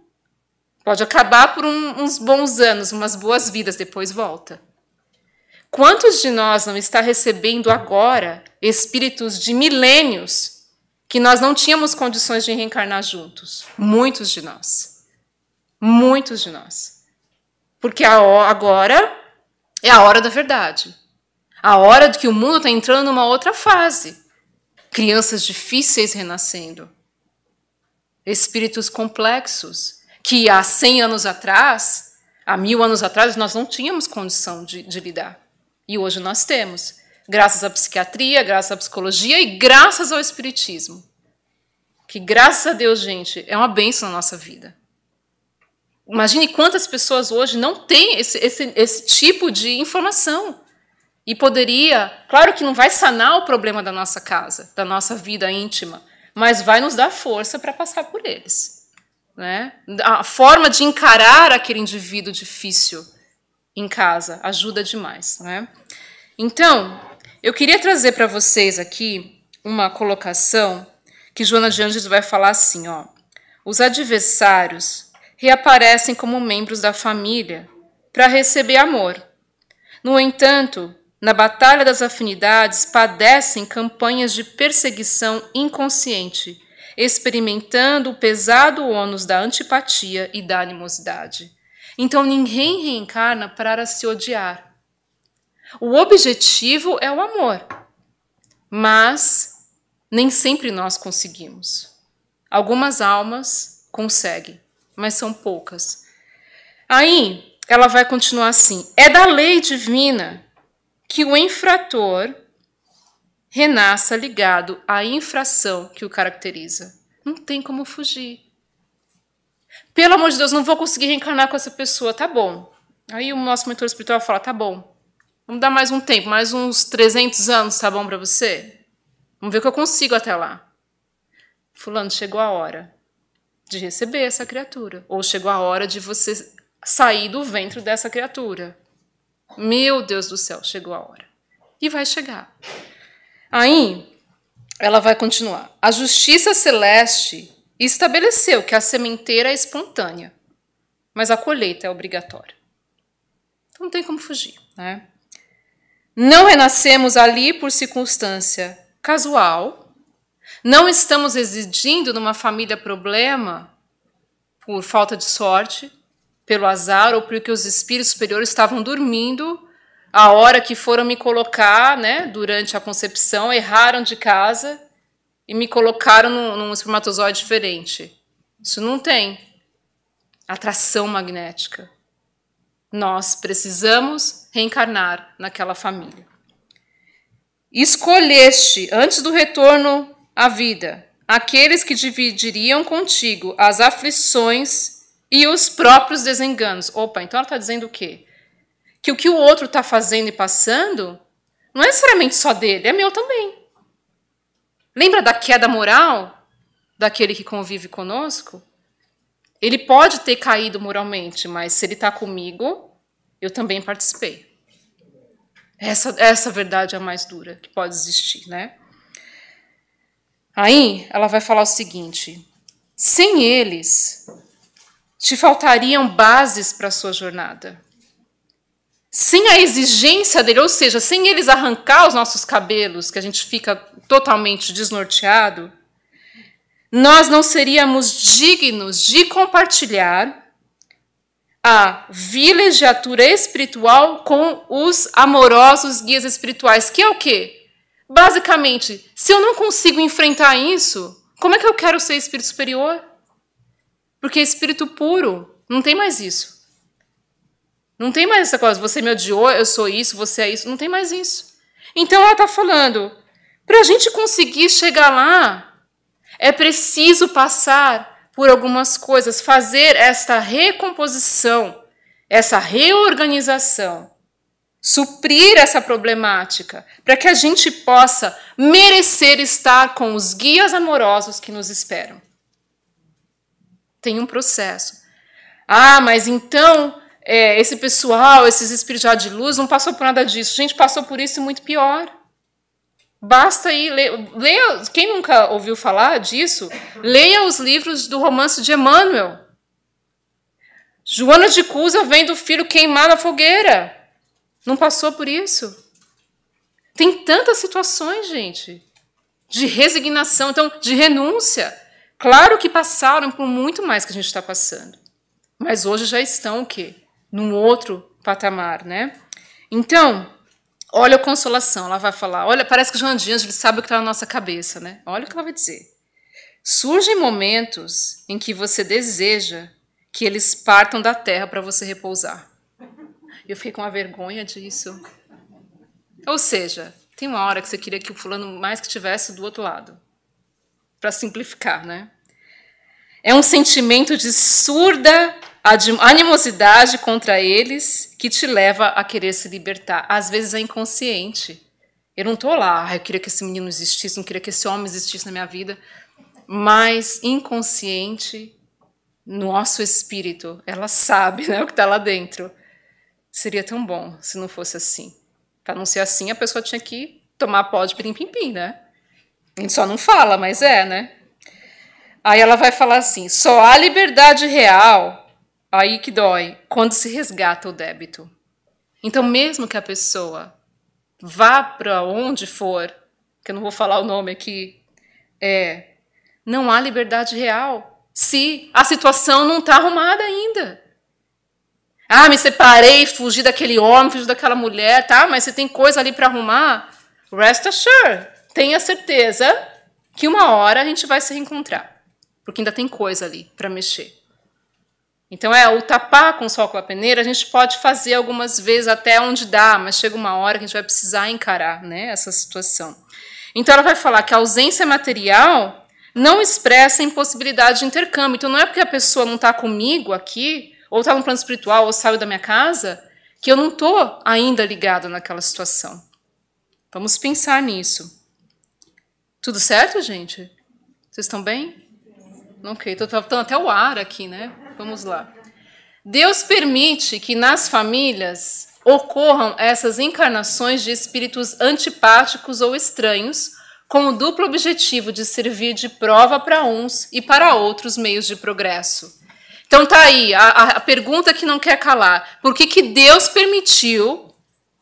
Pode acabar por um, uns bons anos, umas boas vidas, depois volta. Quantos de nós não está recebendo agora espíritos de milênios que nós não tínhamos condições de reencarnar juntos? Muitos de nós. Muitos de nós. Porque agora é a hora da verdade. A hora de que o mundo está entrando numa outra fase. Crianças difíceis renascendo. Espíritos complexos que há 100 anos atrás, há mil anos atrás, nós não tínhamos condição de, de lidar. E hoje nós temos, graças à psiquiatria, graças à psicologia e graças ao espiritismo. Que graças a Deus, gente, é uma benção na nossa vida. Imagine quantas pessoas hoje não têm esse, esse, esse tipo de informação. E poderia, claro que não vai sanar o problema da nossa casa, da nossa vida íntima, mas vai nos dar força para passar por eles. Né? A forma de encarar aquele indivíduo difícil, em casa, ajuda demais, né? Então, eu queria trazer para vocês aqui uma colocação que Joana de Anjos vai falar assim, ó: os adversários reaparecem como membros da família para receber amor. No entanto, na batalha das afinidades padecem campanhas de perseguição inconsciente, experimentando o pesado ônus da antipatia e da animosidade. Então ninguém reencarna para se odiar. O objetivo é o amor, mas nem sempre nós conseguimos. Algumas almas conseguem, mas são poucas. Aí ela vai continuar assim: é da lei divina que o infrator renasça ligado à infração que o caracteriza. Não tem como fugir. Pelo amor de Deus, não vou conseguir reencarnar com essa pessoa, tá bom. Aí o nosso mentor espiritual fala, tá bom. Vamos dar mais um tempo, mais uns 300 anos, tá bom para você? Vamos ver o que eu consigo até lá. Fulano, chegou a hora de receber essa criatura. Ou chegou a hora de você sair do ventre dessa criatura. Meu Deus do céu, chegou a hora. E vai chegar. Aí, ela vai continuar. A justiça celeste e estabeleceu que a sementeira é espontânea, mas a colheita é obrigatória. Então não tem como fugir. Né? Não renascemos ali por circunstância casual, não estamos residindo numa família problema por falta de sorte, pelo azar ou porque os espíritos superiores estavam dormindo a hora que foram me colocar, né, durante a concepção, erraram de casa e me colocaram num, num espermatozoide diferente. Isso não tem. Atração magnética. Nós precisamos reencarnar naquela família. Escolheste, antes do retorno à vida, aqueles que dividiriam contigo as aflições e os próprios desenganos. Opa, então ela está dizendo o quê? Que o que o outro está fazendo e passando não é necessariamente só dele, é meu também. Lembra da queda moral daquele que convive conosco? Ele pode ter caído moralmente, mas se ele está comigo, eu também participei. Essa, essa verdade é a mais dura que pode existir, né? Aí ela vai falar o seguinte: sem eles, te faltariam bases para a sua jornada sem a exigência dele, ou seja, sem eles arrancar os nossos cabelos, que a gente fica totalmente desnorteado, nós não seríamos dignos de compartilhar a vilegiatura espiritual com os amorosos guias espirituais, que é o quê? Basicamente, se eu não consigo enfrentar isso, como é que eu quero ser espírito superior? Porque espírito puro não tem mais isso. Não tem mais essa coisa, você me odiou, eu sou isso, você é isso. Não tem mais isso. Então ela está falando, para a gente conseguir chegar lá, é preciso passar por algumas coisas, fazer esta recomposição, essa reorganização, suprir essa problemática, para que a gente possa merecer estar com os guias amorosos que nos esperam. Tem um processo. Ah, mas então é, esse pessoal, esses espíritos de luz, não passou por nada disso. A gente passou por isso e muito pior. Basta ir ler, leia, quem nunca ouviu falar disso, leia os livros do romance de Emmanuel. Joana de Cusa vendo o filho queimar na fogueira. Não passou por isso? Tem tantas situações, gente, de resignação, então, de renúncia. Claro que passaram por muito mais que a gente está passando. Mas hoje já estão o quê? num outro patamar, né? Então, olha a consolação, ela vai falar. Olha, parece que João de Ângeles sabe o que está na nossa cabeça, né? Olha o que ela vai dizer. Surgem momentos em que você deseja que eles partam da terra para você repousar. Eu fiquei com uma vergonha disso. Ou seja, tem uma hora que você queria que o fulano mais que tivesse do outro lado. Para simplificar, né? É um sentimento de surda animosidade contra eles que te leva a querer se libertar. Às vezes é inconsciente. Eu não estou lá, ah, eu queria que esse menino existisse, não queria que esse homem existisse na minha vida. Mas inconsciente, nosso espírito, ela sabe né, o que está lá dentro. Seria tão bom se não fosse assim. Para não ser assim, a pessoa tinha que tomar pó de pirim-pim-pim, né? A gente só não fala, mas é, né? Aí ela vai falar assim: só a liberdade real Aí que dói, quando se resgata o débito. Então, mesmo que a pessoa vá para onde for, que eu não vou falar o nome aqui, é, não há liberdade real se a situação não está arrumada ainda. Ah, me separei, fugi daquele homem, fugi daquela mulher, tá? Mas você tem coisa ali para arrumar? Rest assured, tenha certeza que uma hora a gente vai se reencontrar, porque ainda tem coisa ali para mexer. Então, é, o tapar com o sol com a peneira a gente pode fazer algumas vezes até onde dá, mas chega uma hora que a gente vai precisar encarar né, essa situação. Então, ela vai falar que a ausência material não expressa impossibilidade de intercâmbio. Então, não é porque a pessoa não está comigo aqui, ou está no plano espiritual, ou saiu da minha casa, que eu não estou ainda ligado naquela situação. Vamos pensar nisso. Tudo certo, gente? Vocês estão bem? Ok, estou faltando até o ar aqui, né? Vamos lá. Deus permite que nas famílias ocorram essas encarnações de espíritos antipáticos ou estranhos, com o duplo objetivo de servir de prova para uns e para outros meios de progresso. Então tá aí a, a pergunta que não quer calar: por que, que Deus permitiu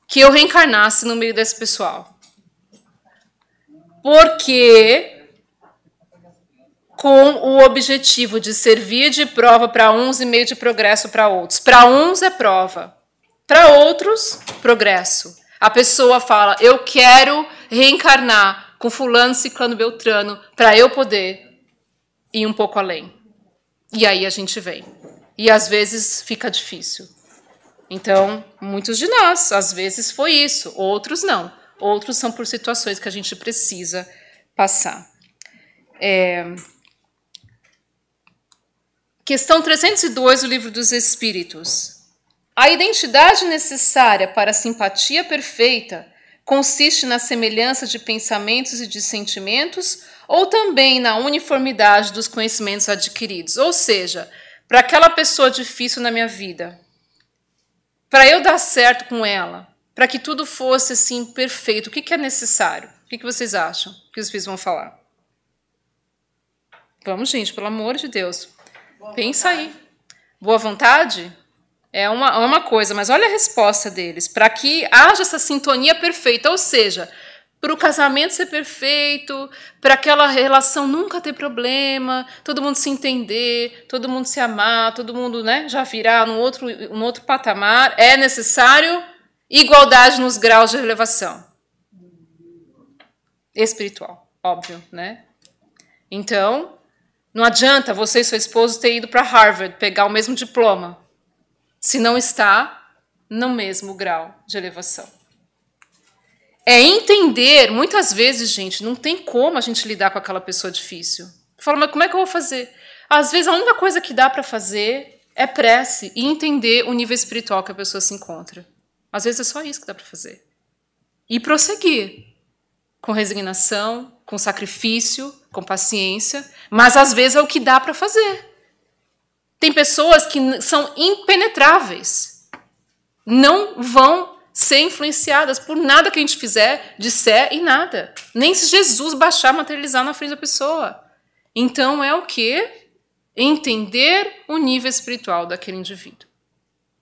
que eu reencarnasse no meio desse pessoal? Porque com o objetivo de servir de prova para uns e meio de progresso para outros. Para uns é prova, para outros, progresso. A pessoa fala: Eu quero reencarnar com Fulano, Ciclano, Beltrano, para eu poder ir um pouco além. E aí a gente vem. E às vezes fica difícil. Então, muitos de nós, às vezes foi isso, outros não. Outros são por situações que a gente precisa passar. É. Questão 302 do Livro dos Espíritos. A identidade necessária para a simpatia perfeita consiste na semelhança de pensamentos e de sentimentos ou também na uniformidade dos conhecimentos adquiridos. Ou seja, para aquela pessoa difícil na minha vida, para eu dar certo com ela, para que tudo fosse assim perfeito, o que, que é necessário? O que, que vocês acham que os filhos vão falar? Vamos, gente, pelo amor de Deus. Pensa vontade. aí. Boa vontade? É uma, é uma coisa, mas olha a resposta deles. Para que haja essa sintonia perfeita, ou seja, para o casamento ser perfeito, para aquela relação nunca ter problema, todo mundo se entender, todo mundo se amar, todo mundo né, já virar num outro, um outro patamar, é necessário igualdade nos graus de elevação espiritual, óbvio, né? Então, não adianta você e seu esposo ter ido para Harvard pegar o mesmo diploma, se não está no mesmo grau de elevação. É entender, muitas vezes, gente, não tem como a gente lidar com aquela pessoa difícil. Fala, mas como é que eu vou fazer? Às vezes a única coisa que dá para fazer é prece e entender o nível espiritual que a pessoa se encontra. Às vezes é só isso que dá para fazer. E prosseguir com resignação, com sacrifício, com paciência, mas às vezes é o que dá para fazer. Tem pessoas que são impenetráveis. Não vão ser influenciadas por nada que a gente fizer, disser e nada. Nem se Jesus baixar, materializar na frente da pessoa. Então é o que? Entender o nível espiritual daquele indivíduo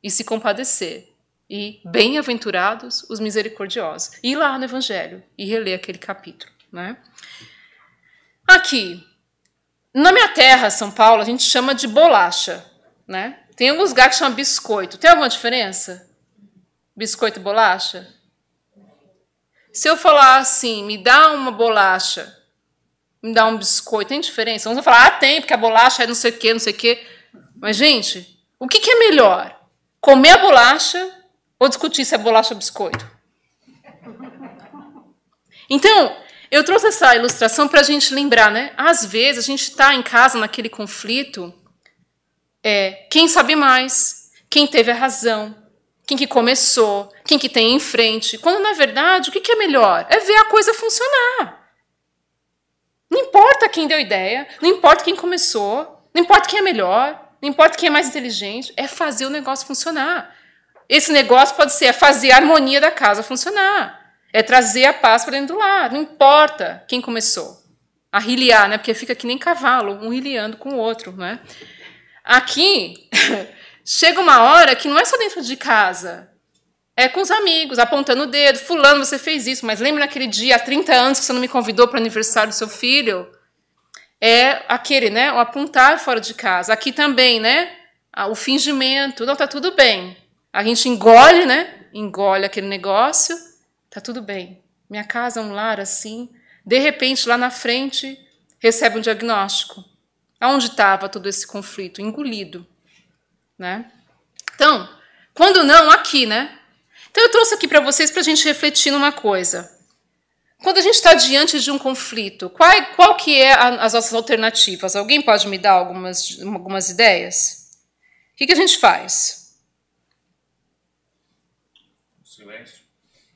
e se compadecer. E bem-aventurados os misericordiosos. Ir lá no Evangelho e reler aquele capítulo. Né? Aqui, na minha terra, São Paulo, a gente chama de bolacha, né? Tem alguns lugares que chamam biscoito. Tem alguma diferença? Biscoito e bolacha? Se eu falar assim, me dá uma bolacha, me dá um biscoito, tem diferença? Uns vão falar, ah, tem, porque a bolacha é não sei o quê, não sei o quê. Mas, gente, o que, que é melhor? Comer a bolacha ou discutir se é bolacha ou biscoito? Então, eu trouxe essa ilustração para a gente lembrar, né? Às vezes a gente está em casa naquele conflito, é, quem sabe mais, quem teve a razão, quem que começou, quem que tem em frente. Quando na verdade o que, que é melhor é ver a coisa funcionar. Não importa quem deu ideia, não importa quem começou, não importa quem é melhor, não importa quem é mais inteligente, é fazer o negócio funcionar. Esse negócio pode ser é fazer a harmonia da casa funcionar. É trazer a paz para dentro do lar. Não importa quem começou a riliar, né? Porque fica que nem cavalo, um riliando com o outro, né? Aqui chega uma hora que não é só dentro de casa. É com os amigos, apontando o dedo, fulano, você fez isso, mas lembra naquele dia há 30 anos que você não me convidou para o aniversário do seu filho? É aquele, né? O apontar fora de casa. Aqui também, né? Ah, o fingimento, não tá tudo bem. A gente engole, né? Engole aquele negócio Tá tudo bem. Minha casa é um lar assim. De repente, lá na frente, recebe um diagnóstico. Aonde estava todo esse conflito? Engolido, né? Então, quando não, aqui, né? Então eu trouxe aqui para vocês para a gente refletir numa coisa. Quando a gente está diante de um conflito, qual, qual que é a, as nossas alternativas? Alguém pode me dar algumas, algumas ideias? O que, que a gente faz?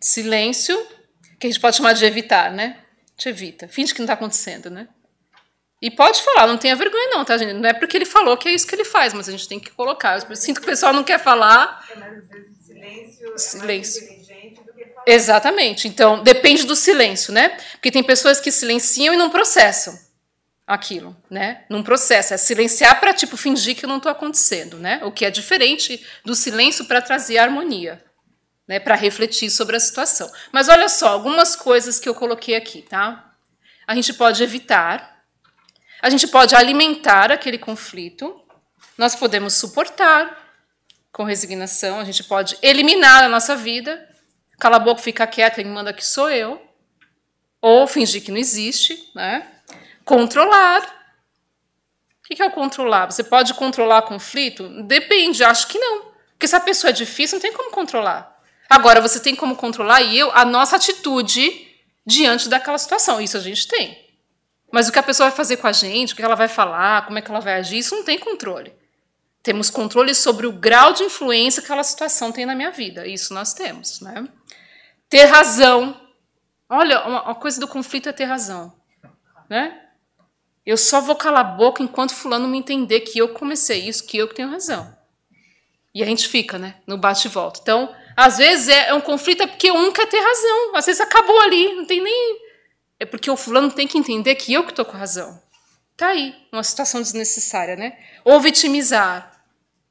silêncio, que a gente pode chamar de evitar, né? Te evita, finge que não está acontecendo, né? E pode falar, não tenha vergonha não, tá, gente? Não é porque ele falou que é isso que ele faz, mas a gente tem que colocar. Eu sinto que o pessoal não quer falar. É, silêncio, silêncio. É Exatamente. Então, depende do silêncio, né? Porque tem pessoas que silenciam e não processam aquilo, né? Não processa, é silenciar para tipo fingir que não está acontecendo, né? O que é diferente do silêncio para trazer harmonia né, para refletir sobre a situação. Mas olha só, algumas coisas que eu coloquei aqui, tá? A gente pode evitar, a gente pode alimentar aquele conflito, nós podemos suportar com resignação, a gente pode eliminar a nossa vida, cala a boca, fica quieta, quem manda que sou eu, ou fingir que não existe, né? Controlar, o que é o controlar? Você pode controlar conflito? Depende, acho que não. Porque se a pessoa é difícil, não tem como controlar. Agora, você tem como controlar, e eu, a nossa atitude diante daquela situação. Isso a gente tem. Mas o que a pessoa vai fazer com a gente, o que ela vai falar, como é que ela vai agir, isso não tem controle. Temos controle sobre o grau de influência que aquela situação tem na minha vida. Isso nós temos, né? Ter razão. Olha, uma, coisa do conflito é ter razão, né? Eu só vou calar a boca enquanto fulano me entender que eu comecei isso, que eu que tenho razão. E a gente fica, né, no bate e volta. Então, às vezes é, é um conflito é porque um quer ter razão. Às vezes acabou ali, não tem nem. É porque o fulano tem que entender que eu que estou com razão. Tá aí, uma situação desnecessária, né? Ou vitimizar.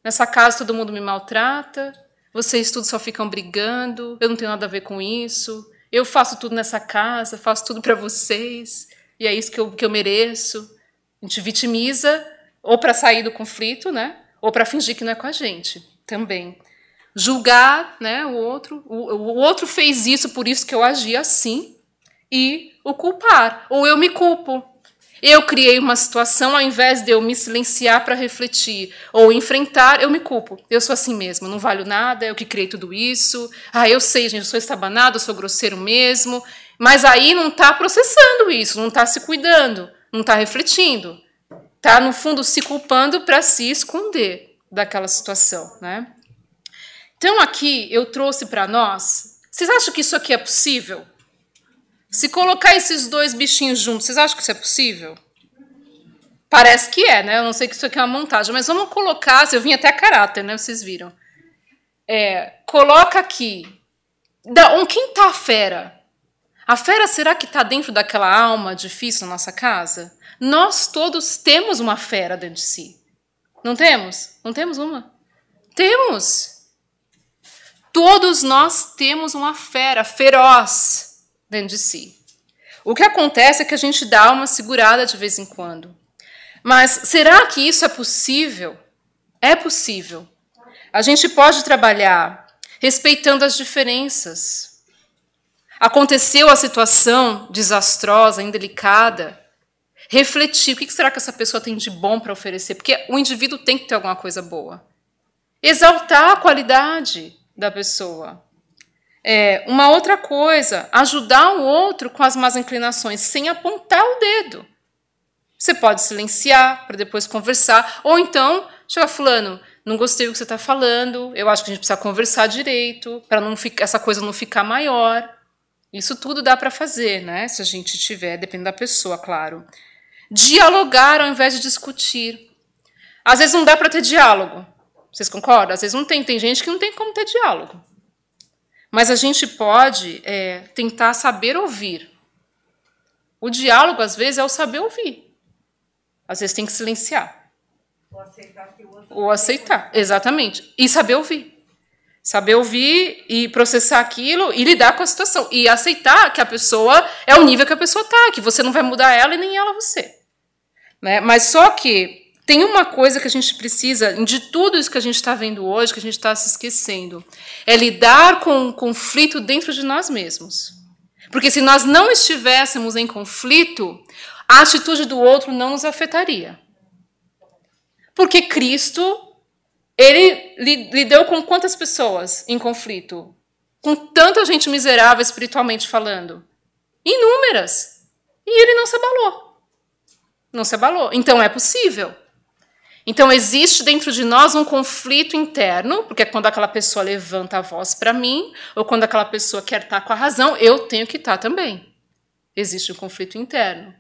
Nessa casa todo mundo me maltrata, vocês tudo só ficam brigando, eu não tenho nada a ver com isso, eu faço tudo nessa casa, faço tudo para vocês, e é isso que eu, que eu mereço. A gente vitimiza, ou para sair do conflito, né? Ou para fingir que não é com a gente também julgar né, o outro, o, o outro fez isso, por isso que eu agi assim, e o culpar, ou eu me culpo. Eu criei uma situação, ao invés de eu me silenciar para refletir ou enfrentar, eu me culpo. Eu sou assim mesmo, não valho nada, é eu que criei tudo isso. Ah, eu sei, gente, eu sou estabanado, eu sou grosseiro mesmo. Mas aí não está processando isso, não está se cuidando, não está refletindo. Está, no fundo, se culpando para se esconder daquela situação, né? Então aqui eu trouxe para nós. Vocês acham que isso aqui é possível? Se colocar esses dois bichinhos juntos, vocês acham que isso é possível? Parece que é, né? Eu não sei que isso aqui é uma montagem, mas vamos colocar. Assim, eu vim até a caráter, né? Vocês viram. É, coloca aqui. Da, um, quem tá a fera? A fera será que está dentro daquela alma difícil na nossa casa? Nós todos temos uma fera dentro de si. Não temos? Não temos uma? Temos! Todos nós temos uma fera feroz dentro de si. O que acontece é que a gente dá uma segurada de vez em quando. Mas será que isso é possível? É possível. A gente pode trabalhar respeitando as diferenças. Aconteceu a situação desastrosa, indelicada. Refletir: o que será que essa pessoa tem de bom para oferecer? Porque o indivíduo tem que ter alguma coisa boa. Exaltar a qualidade da pessoa. É, uma outra coisa, ajudar o outro com as más inclinações, sem apontar o dedo. Você pode silenciar para depois conversar, ou então chegar fulano, não gostei do que você está falando, eu acho que a gente precisa conversar direito para não ficar, essa coisa não ficar maior. Isso tudo dá para fazer, né? Se a gente tiver, depende da pessoa, claro. Dialogar ao invés de discutir. Às vezes não dá para ter diálogo, vocês concordam? Às vezes não tem, tem gente que não tem como ter diálogo. Mas a gente pode é, tentar saber ouvir. O diálogo, às vezes, é o saber ouvir. Às vezes tem que silenciar. Ou aceitar que o outro. Ou aceitar, exatamente. E saber ouvir. Saber ouvir e processar aquilo e lidar com a situação. E aceitar que a pessoa é o nível que a pessoa está, que você não vai mudar ela e nem ela você. Né? Mas só que tem uma coisa que a gente precisa, de tudo isso que a gente está vendo hoje, que a gente está se esquecendo, é lidar com o conflito dentro de nós mesmos. Porque se nós não estivéssemos em conflito, a atitude do outro não nos afetaria. Porque Cristo, ele lidou com quantas pessoas em conflito? Com tanta gente miserável espiritualmente falando? Inúmeras. E ele não se abalou. Não se abalou. Então é possível. Então, existe dentro de nós um conflito interno, porque é quando aquela pessoa levanta a voz para mim, ou quando aquela pessoa quer estar tá com a razão, eu tenho que estar tá também. Existe um conflito interno.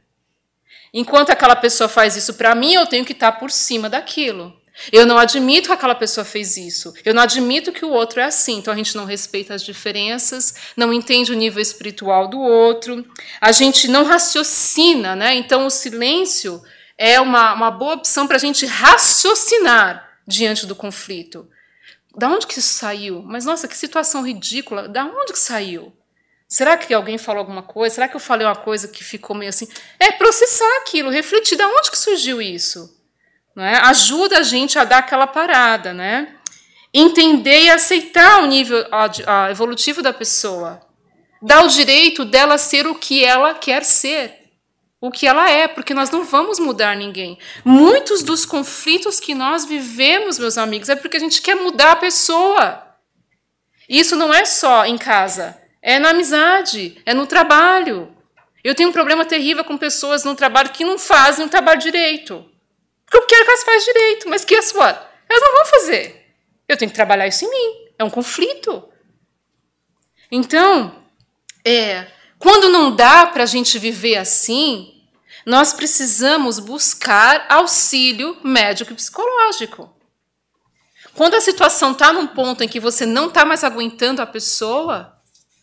Enquanto aquela pessoa faz isso para mim, eu tenho que estar tá por cima daquilo. Eu não admito que aquela pessoa fez isso. Eu não admito que o outro é assim. Então a gente não respeita as diferenças, não entende o nível espiritual do outro, a gente não raciocina, né? Então o silêncio é uma, uma boa opção para a gente raciocinar diante do conflito. Da onde que isso saiu? Mas nossa, que situação ridícula! Da onde que saiu? Será que alguém falou alguma coisa? Será que eu falei uma coisa que ficou meio assim? É processar aquilo, refletir da onde que surgiu isso. é? Ajuda a gente a dar aquela parada, né? Entender e aceitar o nível evolutivo da pessoa. Dar o direito dela ser o que ela quer ser o que ela é, porque nós não vamos mudar ninguém. Muitos dos conflitos que nós vivemos, meus amigos, é porque a gente quer mudar a pessoa. Isso não é só em casa, é na amizade, é no trabalho. Eu tenho um problema terrível com pessoas no trabalho que não fazem o trabalho direito. Porque eu quero que elas façam direito, mas que what? Elas não vão fazer. Eu tenho que trabalhar isso em mim. É um conflito. Então, é, quando não dá para a gente viver assim, nós precisamos buscar auxílio médico e psicológico. Quando a situação está num ponto em que você não está mais aguentando a pessoa,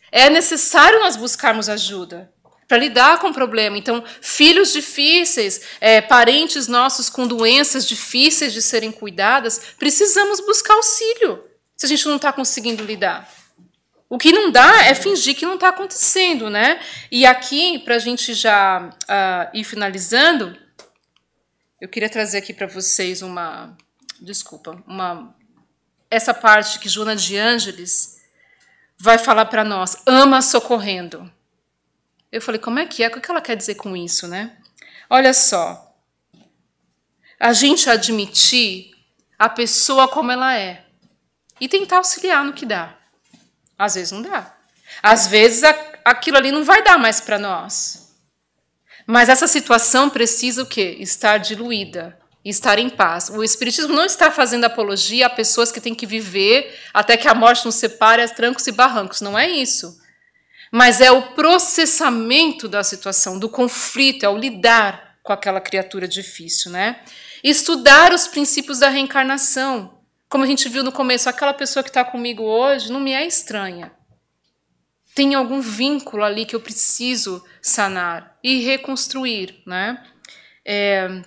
é necessário nós buscarmos ajuda para lidar com o problema. Então, filhos difíceis, é, parentes nossos com doenças difíceis de serem cuidadas, precisamos buscar auxílio se a gente não está conseguindo lidar. O que não dá é fingir que não está acontecendo, né? E aqui, para a gente já uh, ir finalizando, eu queria trazer aqui para vocês uma. Desculpa, uma. Essa parte que Joana de Ângeles vai falar para nós: ama socorrendo. Eu falei, como é que é? O que ela quer dizer com isso, né? Olha só. A gente admitir a pessoa como ela é e tentar auxiliar no que dá. Às vezes não dá. Às vezes aquilo ali não vai dar mais para nós. Mas essa situação precisa o quê? Estar diluída, estar em paz. O Espiritismo não está fazendo apologia a pessoas que têm que viver até que a morte nos separe as trancos e barrancos. Não é isso. Mas é o processamento da situação, do conflito, é o lidar com aquela criatura difícil, né? Estudar os princípios da reencarnação, como a gente viu no começo, aquela pessoa que está comigo hoje não me é estranha. Tem algum vínculo ali que eu preciso sanar e reconstruir, né? É,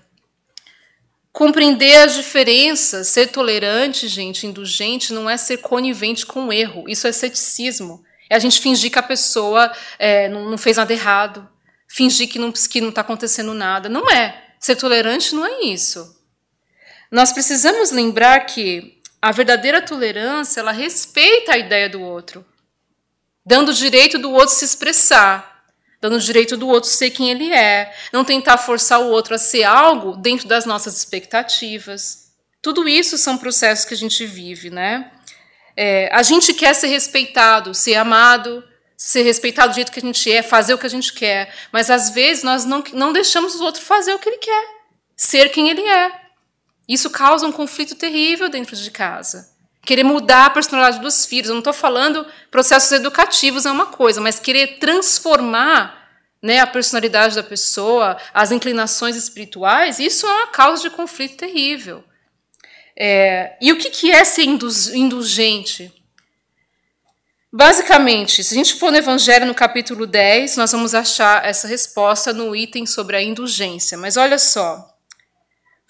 compreender as diferenças, ser tolerante, gente, indulgente, não é ser conivente com o erro. Isso é ceticismo. É a gente fingir que a pessoa é, não, não, fez nada errado, fingir que não está acontecendo nada. Não é. Ser tolerante não é isso. Nós precisamos lembrar que a verdadeira tolerância, ela respeita a ideia do outro, dando o direito do outro se expressar, dando o direito do outro ser quem ele é, não tentar forçar o outro a ser algo dentro das nossas expectativas. Tudo isso são processos que a gente vive, né? É, a gente quer ser respeitado, ser amado, ser respeitado do jeito que a gente é, fazer o que a gente quer. Mas às vezes nós não, não deixamos o outro fazer o que ele quer, ser quem ele é. Isso causa um conflito terrível dentro de casa. Querer mudar a personalidade dos filhos. Eu não estou falando processos educativos é uma coisa, mas querer transformar né, a personalidade da pessoa, as inclinações espirituais, isso é uma causa de conflito terrível. É, e o que, que é ser indulgente? Basicamente, se a gente for no Evangelho no capítulo 10, nós vamos achar essa resposta no item sobre a indulgência. Mas olha só,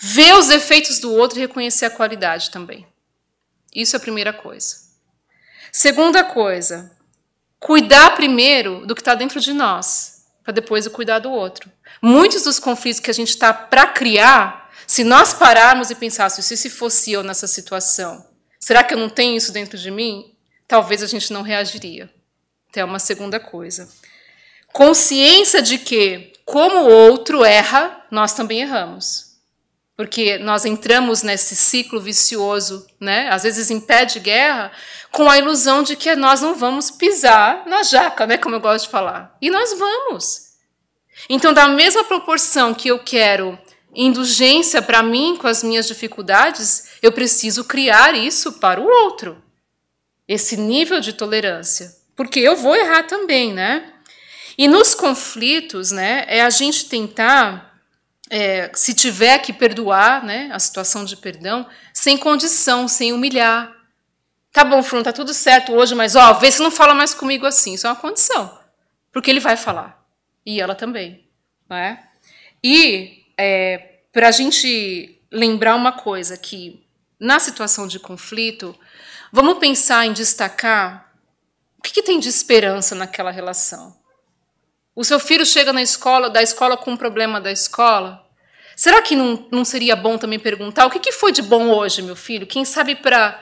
ver os efeitos do outro e reconhecer a qualidade também. Isso é a primeira coisa. Segunda coisa, cuidar primeiro do que está dentro de nós, para depois cuidar do outro. Muitos dos conflitos que a gente está para criar, se nós pararmos e pensarmos, se fosse eu nessa situação, será que eu não tenho isso dentro de mim? Talvez a gente não reagiria. Então, é uma segunda coisa. Consciência de que, como o outro erra, nós também erramos porque nós entramos nesse ciclo vicioso, né? às vezes em pé de guerra, com a ilusão de que nós não vamos pisar na jaca, né? como eu gosto de falar. E nós vamos. Então, da mesma proporção que eu quero indulgência para mim com as minhas dificuldades, eu preciso criar isso para o outro. Esse nível de tolerância. Porque eu vou errar também, né? E nos conflitos, né, é a gente tentar é, se tiver que perdoar, né, a situação de perdão, sem condição, sem humilhar. Tá bom, Fulano, tá tudo certo hoje, mas ó, vê se não fala mais comigo assim. Isso é uma condição. Porque ele vai falar. E ela também. é? E é, para a gente lembrar uma coisa que na situação de conflito, vamos pensar em destacar o que, que tem de esperança naquela relação. O seu filho chega na escola, da escola com um problema da escola, Será que não, não seria bom também perguntar o que, que foi de bom hoje, meu filho? Quem sabe para,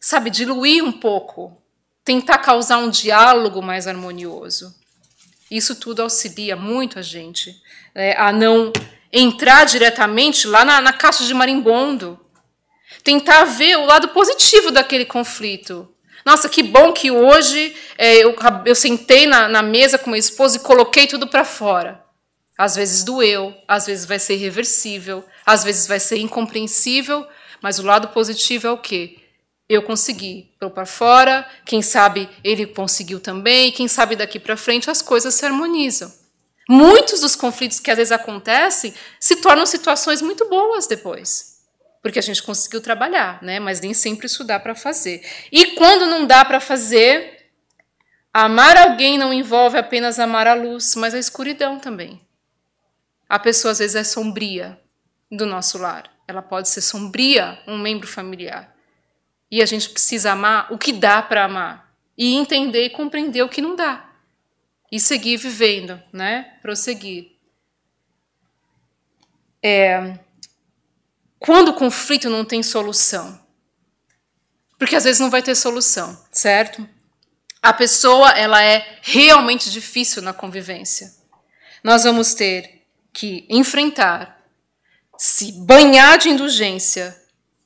sabe, diluir um pouco, tentar causar um diálogo mais harmonioso. Isso tudo auxilia muito a gente né, a não entrar diretamente lá na, na caixa de marimbondo. Tentar ver o lado positivo daquele conflito. Nossa, que bom que hoje é, eu, eu sentei na, na mesa com a esposa e coloquei tudo para fora. Às vezes doeu, às vezes vai ser irreversível, às vezes vai ser incompreensível, mas o lado positivo é o quê? Eu consegui, pelo para fora, quem sabe ele conseguiu também, quem sabe daqui para frente as coisas se harmonizam. Muitos dos conflitos que às vezes acontecem se tornam situações muito boas depois porque a gente conseguiu trabalhar, né? Mas nem sempre isso dá para fazer. E quando não dá para fazer, amar alguém não envolve apenas amar a luz, mas a escuridão também. A pessoa às vezes é sombria do nosso lar. Ela pode ser sombria, um membro familiar. E a gente precisa amar o que dá para amar e entender e compreender o que não dá e seguir vivendo, né? Prosseguir. É, quando o conflito não tem solução, porque às vezes não vai ter solução, certo? A pessoa ela é realmente difícil na convivência. Nós vamos ter que enfrentar, se banhar de indulgência,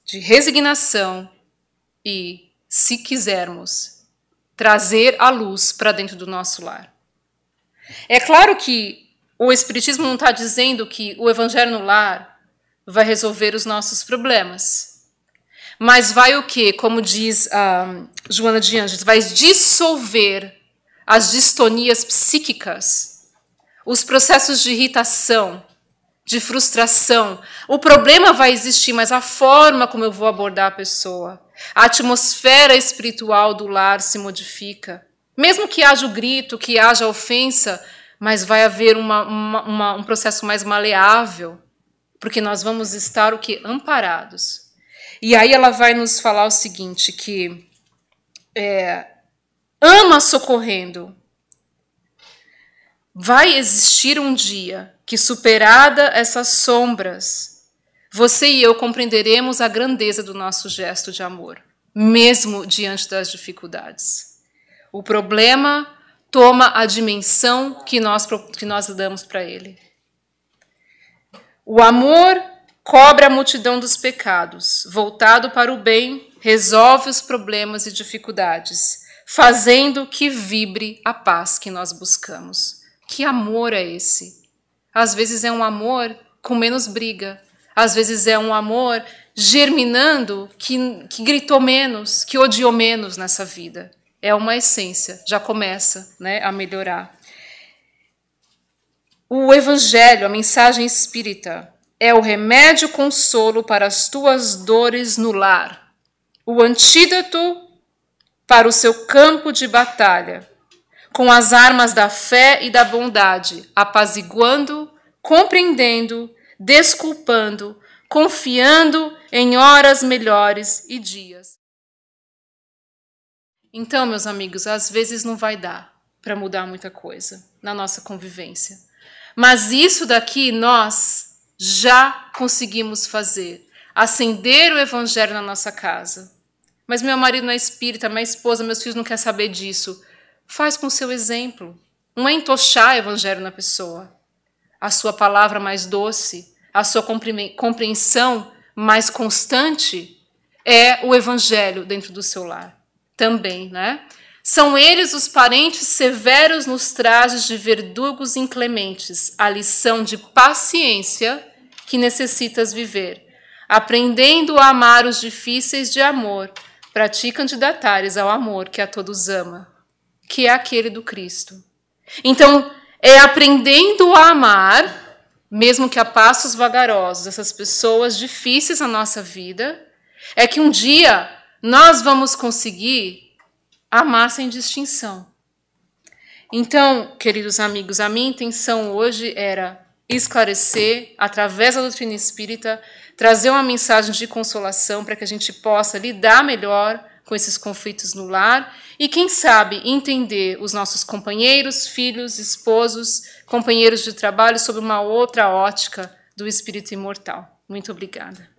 de resignação e, se quisermos, trazer a luz para dentro do nosso lar. É claro que o Espiritismo não está dizendo que o Evangelho no lar vai resolver os nossos problemas. Mas vai o que? Como diz a hum, Joana de Anjos, vai dissolver as distonias psíquicas os processos de irritação, de frustração. O problema vai existir, mas a forma como eu vou abordar a pessoa, a atmosfera espiritual do lar se modifica. Mesmo que haja o grito, que haja a ofensa, mas vai haver uma, uma, uma, um processo mais maleável, porque nós vamos estar o que amparados. E aí ela vai nos falar o seguinte que é, ama socorrendo, Vai existir um dia que, superada essas sombras, você e eu compreenderemos a grandeza do nosso gesto de amor, mesmo diante das dificuldades. O problema toma a dimensão que nós, que nós damos para ele. O amor cobra a multidão dos pecados, voltado para o bem, resolve os problemas e dificuldades, fazendo que vibre a paz que nós buscamos. Que amor é esse? Às vezes é um amor com menos briga, às vezes é um amor germinando que, que gritou menos, que odiou menos nessa vida. É uma essência, já começa né, a melhorar. O Evangelho, a mensagem espírita, é o remédio consolo para as tuas dores no lar, o antídoto para o seu campo de batalha, com as armas da fé e da bondade, apaziguando, compreendendo, desculpando, confiando em horas melhores e dias. Então, meus amigos, às vezes não vai dar para mudar muita coisa na nossa convivência. Mas isso daqui nós já conseguimos fazer. Acender o evangelho na nossa casa. Mas meu marido não é espírita, minha esposa, meus filhos não querem saber disso. Faz com seu exemplo. Não é entochar evangelho na pessoa. A sua palavra mais doce, a sua compreensão mais constante é o evangelho dentro do seu lar. Também, né? São eles os parentes severos nos trajes de verdugos inclementes, a lição de paciência que necessitas viver, aprendendo a amar os difíceis de amor, praticando te candidatares ao amor que a todos ama que é aquele do Cristo. Então, é aprendendo a amar, mesmo que a passos vagarosos, essas pessoas difíceis na nossa vida, é que um dia nós vamos conseguir amar sem distinção. Então, queridos amigos, a minha intenção hoje era esclarecer, através da doutrina espírita, trazer uma mensagem de consolação para que a gente possa lidar melhor com esses conflitos no lar e, quem sabe, entender os nossos companheiros, filhos, esposos, companheiros de trabalho sob uma outra ótica do espírito imortal. Muito obrigada.